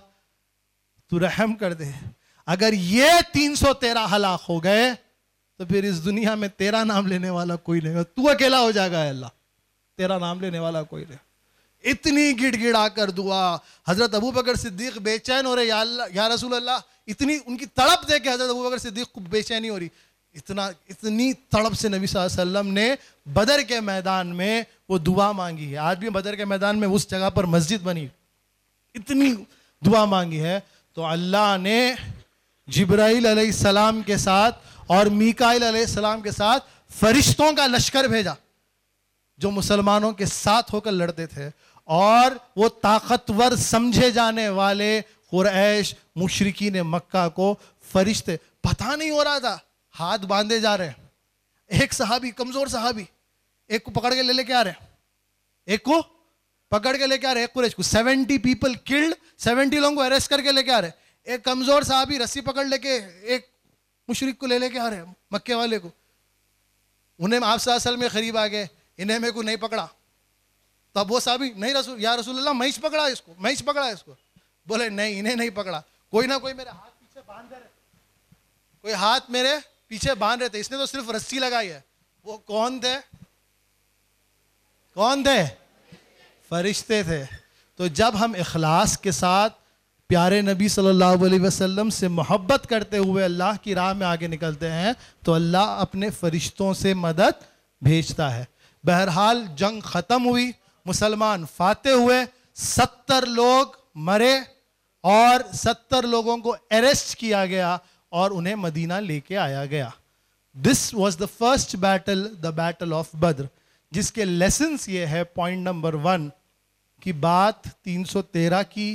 तू रहम कर दे अगर ये तीन सौ तेरह हलाक हो गए तो फिर इस दुनिया में तेरा नाम लेने वाला कोई नहीं तू अकेला हो जाएगा अल्लाह तेरा नाम लेने वाला कोई नहीं इतनी गिड़गिड़ा कर दुआ हजरत अबू बकर सिद्दीक बेचैन हो रहे या, रसूल अल्लाह इतनी उनकी तड़प दे के हजरत अबू बकर सिद्दीक को बेचैनी हो रही इतना इतनी तड़प से नबी वसल्लम ने बदर के मैदान में वो दुआ मांगी है आज भी बदर के मैदान में उस जगह पर मस्जिद बनी इतनी दुआ मांगी है तो अल्लाह ने जिब्राइल सलाम के साथ और मीकाइल सलाम के साथ फरिश्तों का लश्कर भेजा जो मुसलमानों के साथ होकर लड़ते थे और वो ताकतवर समझे जाने वाले कुरैश मुशरकी ने मक्का को फरिश्ते पता नहीं हो रहा था हाथ बांधे जा रहे हैं एक सहाबी कमजोर सहाबी एक को पकड़ के ले लेके आ रहे हैं एक को पकड़ के लेके आ रहे हैं कुरैश को सेवेंटी पीपल किल्ड सेवेंटी लोगों को अरेस्ट करके लेके आ रहे हैं एक कमज़ोर साहबी रस्सी पकड़ लेके एक मुशरक को ले लेके आ रहे मक्के वाले को उन्हें आप असल में खरीब आ गए इन्हें मेरे को नहीं पकड़ा तब तो वो साहबी नहीं रसूल या रसूल अल्लाह महिष पकड़ा इसको महिश पकड़ा इसको बोले नहीं इन्हें नहीं पकड़ा कोई ना कोई मेरे हाथ पीछे बांध रहे कोई हाथ मेरे पीछे बांध रहे थे इसने तो सिर्फ रस्सी लगाई है वो कौन थे कौन थे फरिश्ते थे तो जब हम इखलास के साथ प्यारे नबी सल्लल्लाहु अलैहि वसल्लम से मोहब्बत करते हुए अल्लाह की राह में आगे निकलते हैं तो अल्लाह अपने फरिश्तों से मदद भेजता है बहरहाल जंग ख़त्म हुई मुसलमान फाते हुए सत्तर लोग मरे और सत्तर लोगों को अरेस्ट किया गया और उन्हें मदीना लेके आया गया this was the first battle the battle of Badr जिसके लेसन्स ये है पॉइंट नंबर वन कि बात 313 की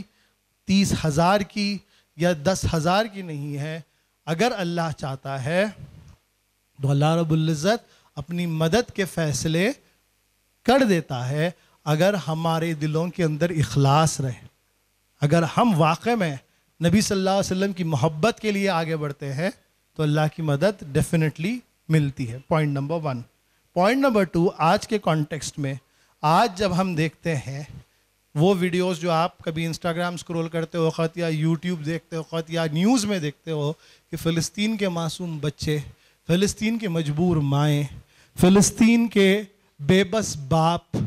तीस हज़ार की या दस हज़ार की नहीं है अगर अल्लाह चाहता है तो अल्लाह रबुल्ज़त अपनी मदद के फ़ैसले कर देता है अगर हमारे दिलों के अंदर इखलास रहे अगर हम वाक़ में नबी सल्लल्लाहु अलैहि वसल्लम की मोहब्बत के लिए आगे बढ़ते हैं तो अल्लाह की मदद डेफिनेटली मिलती है point number one point number two आज के कॉन्टेक्स्ट में आज जब हम देखते हैं वो वीडियोस जो आप कभी इंस्टाग्राम स्क्रॉल करते हो खत या यूट्यूब देखते हो खत या न्यूज़ में देखते हो कि फ़लस्तीन के मासूम बच्चे फ़लस्तीन के मजबूर माएँ फ़लस्तीन के बेबस बाप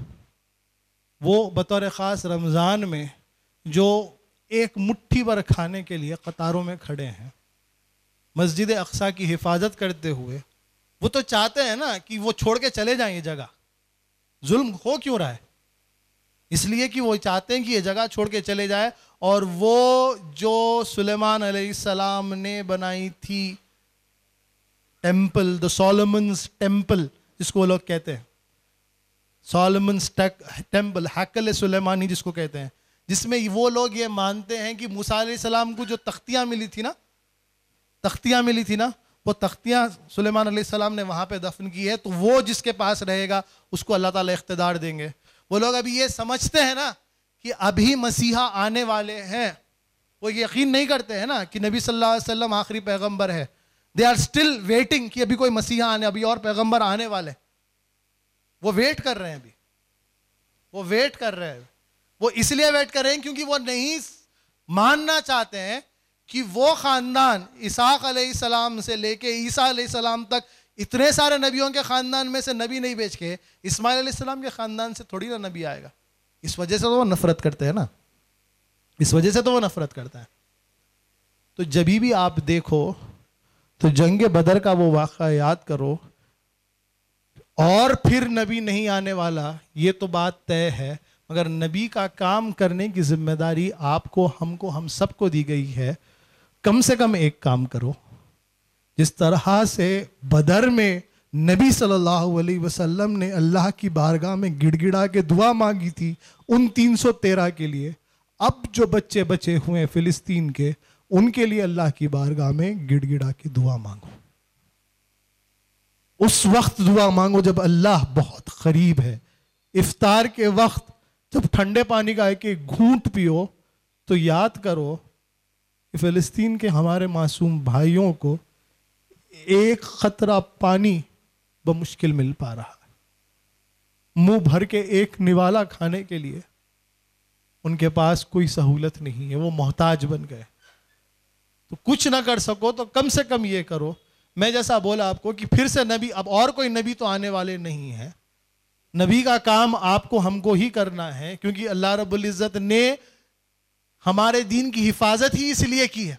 वो बतौर ख़ास रमज़ान में जो एक मुट्ठी भर खाने के लिए कतारों में खड़े हैं मस्जिद अक्सा की हिफाजत करते हुए वो तो चाहते हैं ना कि वो छोड़ के चले जाएँ ये जगह जुल्म हो क्यों रहा है इसलिए कि वो चाहते हैं कि ये जगह छोड़ के चले जाए और वो जो सुलेमान सलाम ने बनाई थी टेम्पल द सोलमस टेम्पल जिसको वो लोग कहते हैं सोलमस टेम्पल हैकल सुलेमानी जिसको कहते हैं जिसमें वो लोग ये मानते हैं कि मूसा सलाम को जो तख्तियाँ मिली थी ना तख्तियाँ मिली थी ना वो तख्तियाँ सुलेमान सलाम ने वहाँ पे दफन की है तो वो जिसके पास रहेगा उसको अल्लाह ताला इख्तदार देंगे वो लोग अभी ये समझते हैं ना कि अभी मसीहा आने वाले हैं वो यकीन नहीं करते हैं ना कि नबी सल्लल्लाहु अलैहि वसल्लम आखिरी पैगंबर है दे आर स्टिल वेटिंग कि अभी कोई मसीहा आने अभी और पैगंबर आने वाले वो वेट कर रहे हैं अभी वो वेट कर रहे हैं वो इसलिए वेट कर रहे हैं क्योंकि वो नहीं मानना चाहते हैं कि वो ख़ानदान इसाक सलाम से लेके ईसा सलाम तक इतने सारे नबियों के ख़ानदान में से नबी नहीं बेच के इस्माईल सलाम के ख़ानदान से थोड़ी ना नबी आएगा इस वजह से तो वो नफ़रत करते हैं ना इस वजह से तो वो नफ़रत करता है तो जब भी आप देखो तो जंग बदर का वो वाक़ा याद करो और फिर नबी नहीं आने वाला ये तो बात तय है मगर नबी का काम करने की जिम्मेदारी आपको हमको हम सबको दी गई है कम से कम एक काम करो जिस तरह से बदर में नबी सल्लल्लाहु अलैहि वसल्लम ने अल्लाह की बारगाह में गिड़गिड़ा के दुआ मांगी थी उन 313 के लिए अब जो बच्चे बचे हुए हैं फिलिस्तीन के उनके लिए अल्लाह की बारगाह में गिड़गिड़ा के दुआ मांगो उस वक्त दुआ मांगो जब अल्लाह बहुत करीब है इफ्तार के वक्त जब ठंडे पानी का एक एक घूंट पियो तो याद करो कि फ़िलिस्तीन के हमारे मासूम भाइयों को एक खतरा पानी बमुश्किल मिल पा रहा है मुंह भर के एक निवाला खाने के लिए उनके पास कोई सहूलत नहीं है वो मोहताज बन गए तो कुछ ना कर सको तो कम से कम ये करो मैं जैसा बोला आपको कि फिर से नबी अब और कोई नबी तो आने वाले नहीं है नबी का काम आपको हमको ही करना है क्योंकि अल्लाह रबुल्ज़त ने हमारे दीन की हिफाजत ही इसलिए की है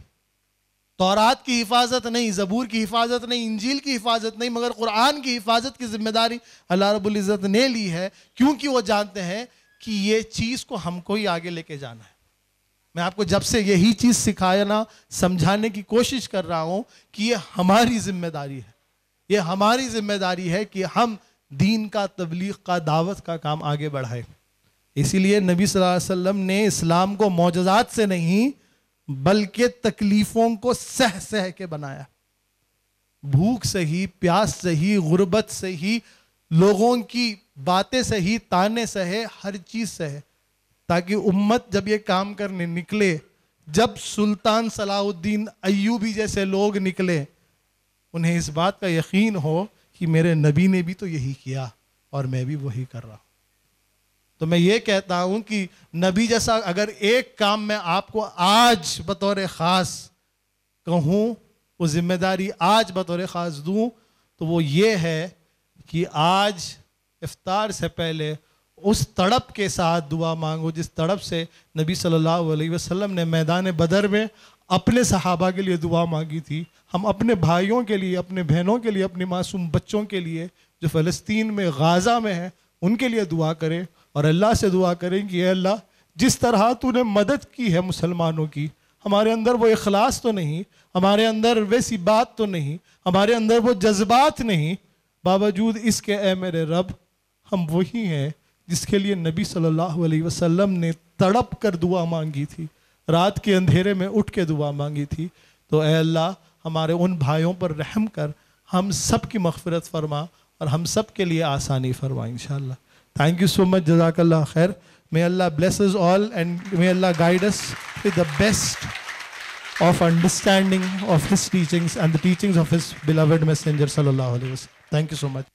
तौरात की हिफाजत नहीं ज़बूर की हिफाजत नहीं इंजील की हिफाजत नहीं मगर कुरान की हिफाजत की जिम्मेदारी अल्लाह रबुल्ज़त ने ली है क्योंकि वो जानते हैं कि ये चीज़ को हमको ही आगे लेके जाना है मैं आपको जब से यही चीज़ सिखाना समझाने की कोशिश कर रहा हूँ कि ये हमारी जिम्मेदारी है ये हमारी जिम्मेदारी है कि हम दीन का तबलीग का दावत का काम आगे बढ़ाए इसीलिए नबी वसल्लम ने इस्लाम को मोजात से नहीं बल्कि तकलीफों को सह सह के बनाया भूख सही प्यास सही गुर्बत सही लोगों की बातें सही ताने सहे हर चीज सहे ताकि उम्मत जब ये काम करने निकले जब सुल्तान सलाउद्दीन अयूबी जैसे लोग निकले उन्हें इस बात का यकीन हो कि मेरे नबी ने भी तो यही किया और मैं भी वही कर रहा हूँ तो मैं ये कहता हूं कि नबी जैसा अगर एक काम मैं आपको आज बतौर ख़ास कहूं वो जिम्मेदारी आज बतौर ख़ास दूं तो वो ये है कि आज इफ्तार से पहले उस तड़प के साथ दुआ मांगो जिस तड़प से नबी सल्लल्लाहु अलैहि वसल्लम ने मैदान बदर में अपने सहाबा के लिए दुआ मांगी थी हम अपने भाइयों के लिए अपने बहनों के लिए अपने मासूम बच्चों के लिए जो फ़लस्तीन में गाज़ा में हैं उनके लिए दुआ करें और अल्लाह से दुआ करें कि अल्लाह जिस तरह तूने मदद की है मुसलमानों की हमारे अंदर वो अखलास तो नहीं हमारे अंदर वैसी बात तो नहीं हमारे अंदर वो जज्बात नहीं बावजूद इसके ए मेरे रब हम वही हैं जिसके लिए नबी सल्लल्लाहु अलैहि वसल्लम ने तड़प कर दुआ मांगी थी रात के अंधेरे में उठ के दुआ मांगी थी तो अल्लाह हमारे उन भाइयों पर रहम कर हम सब की मगफरत फरमा और हम सब के लिए आसानी फरमाएँ इन थैंक यू सो मच जजाकल्ला खैर may Allah blesses all and may Allah guide us with the best of understanding of his teachings and the teachings of his beloved messenger sallallahu alaihi wasallam thank you so much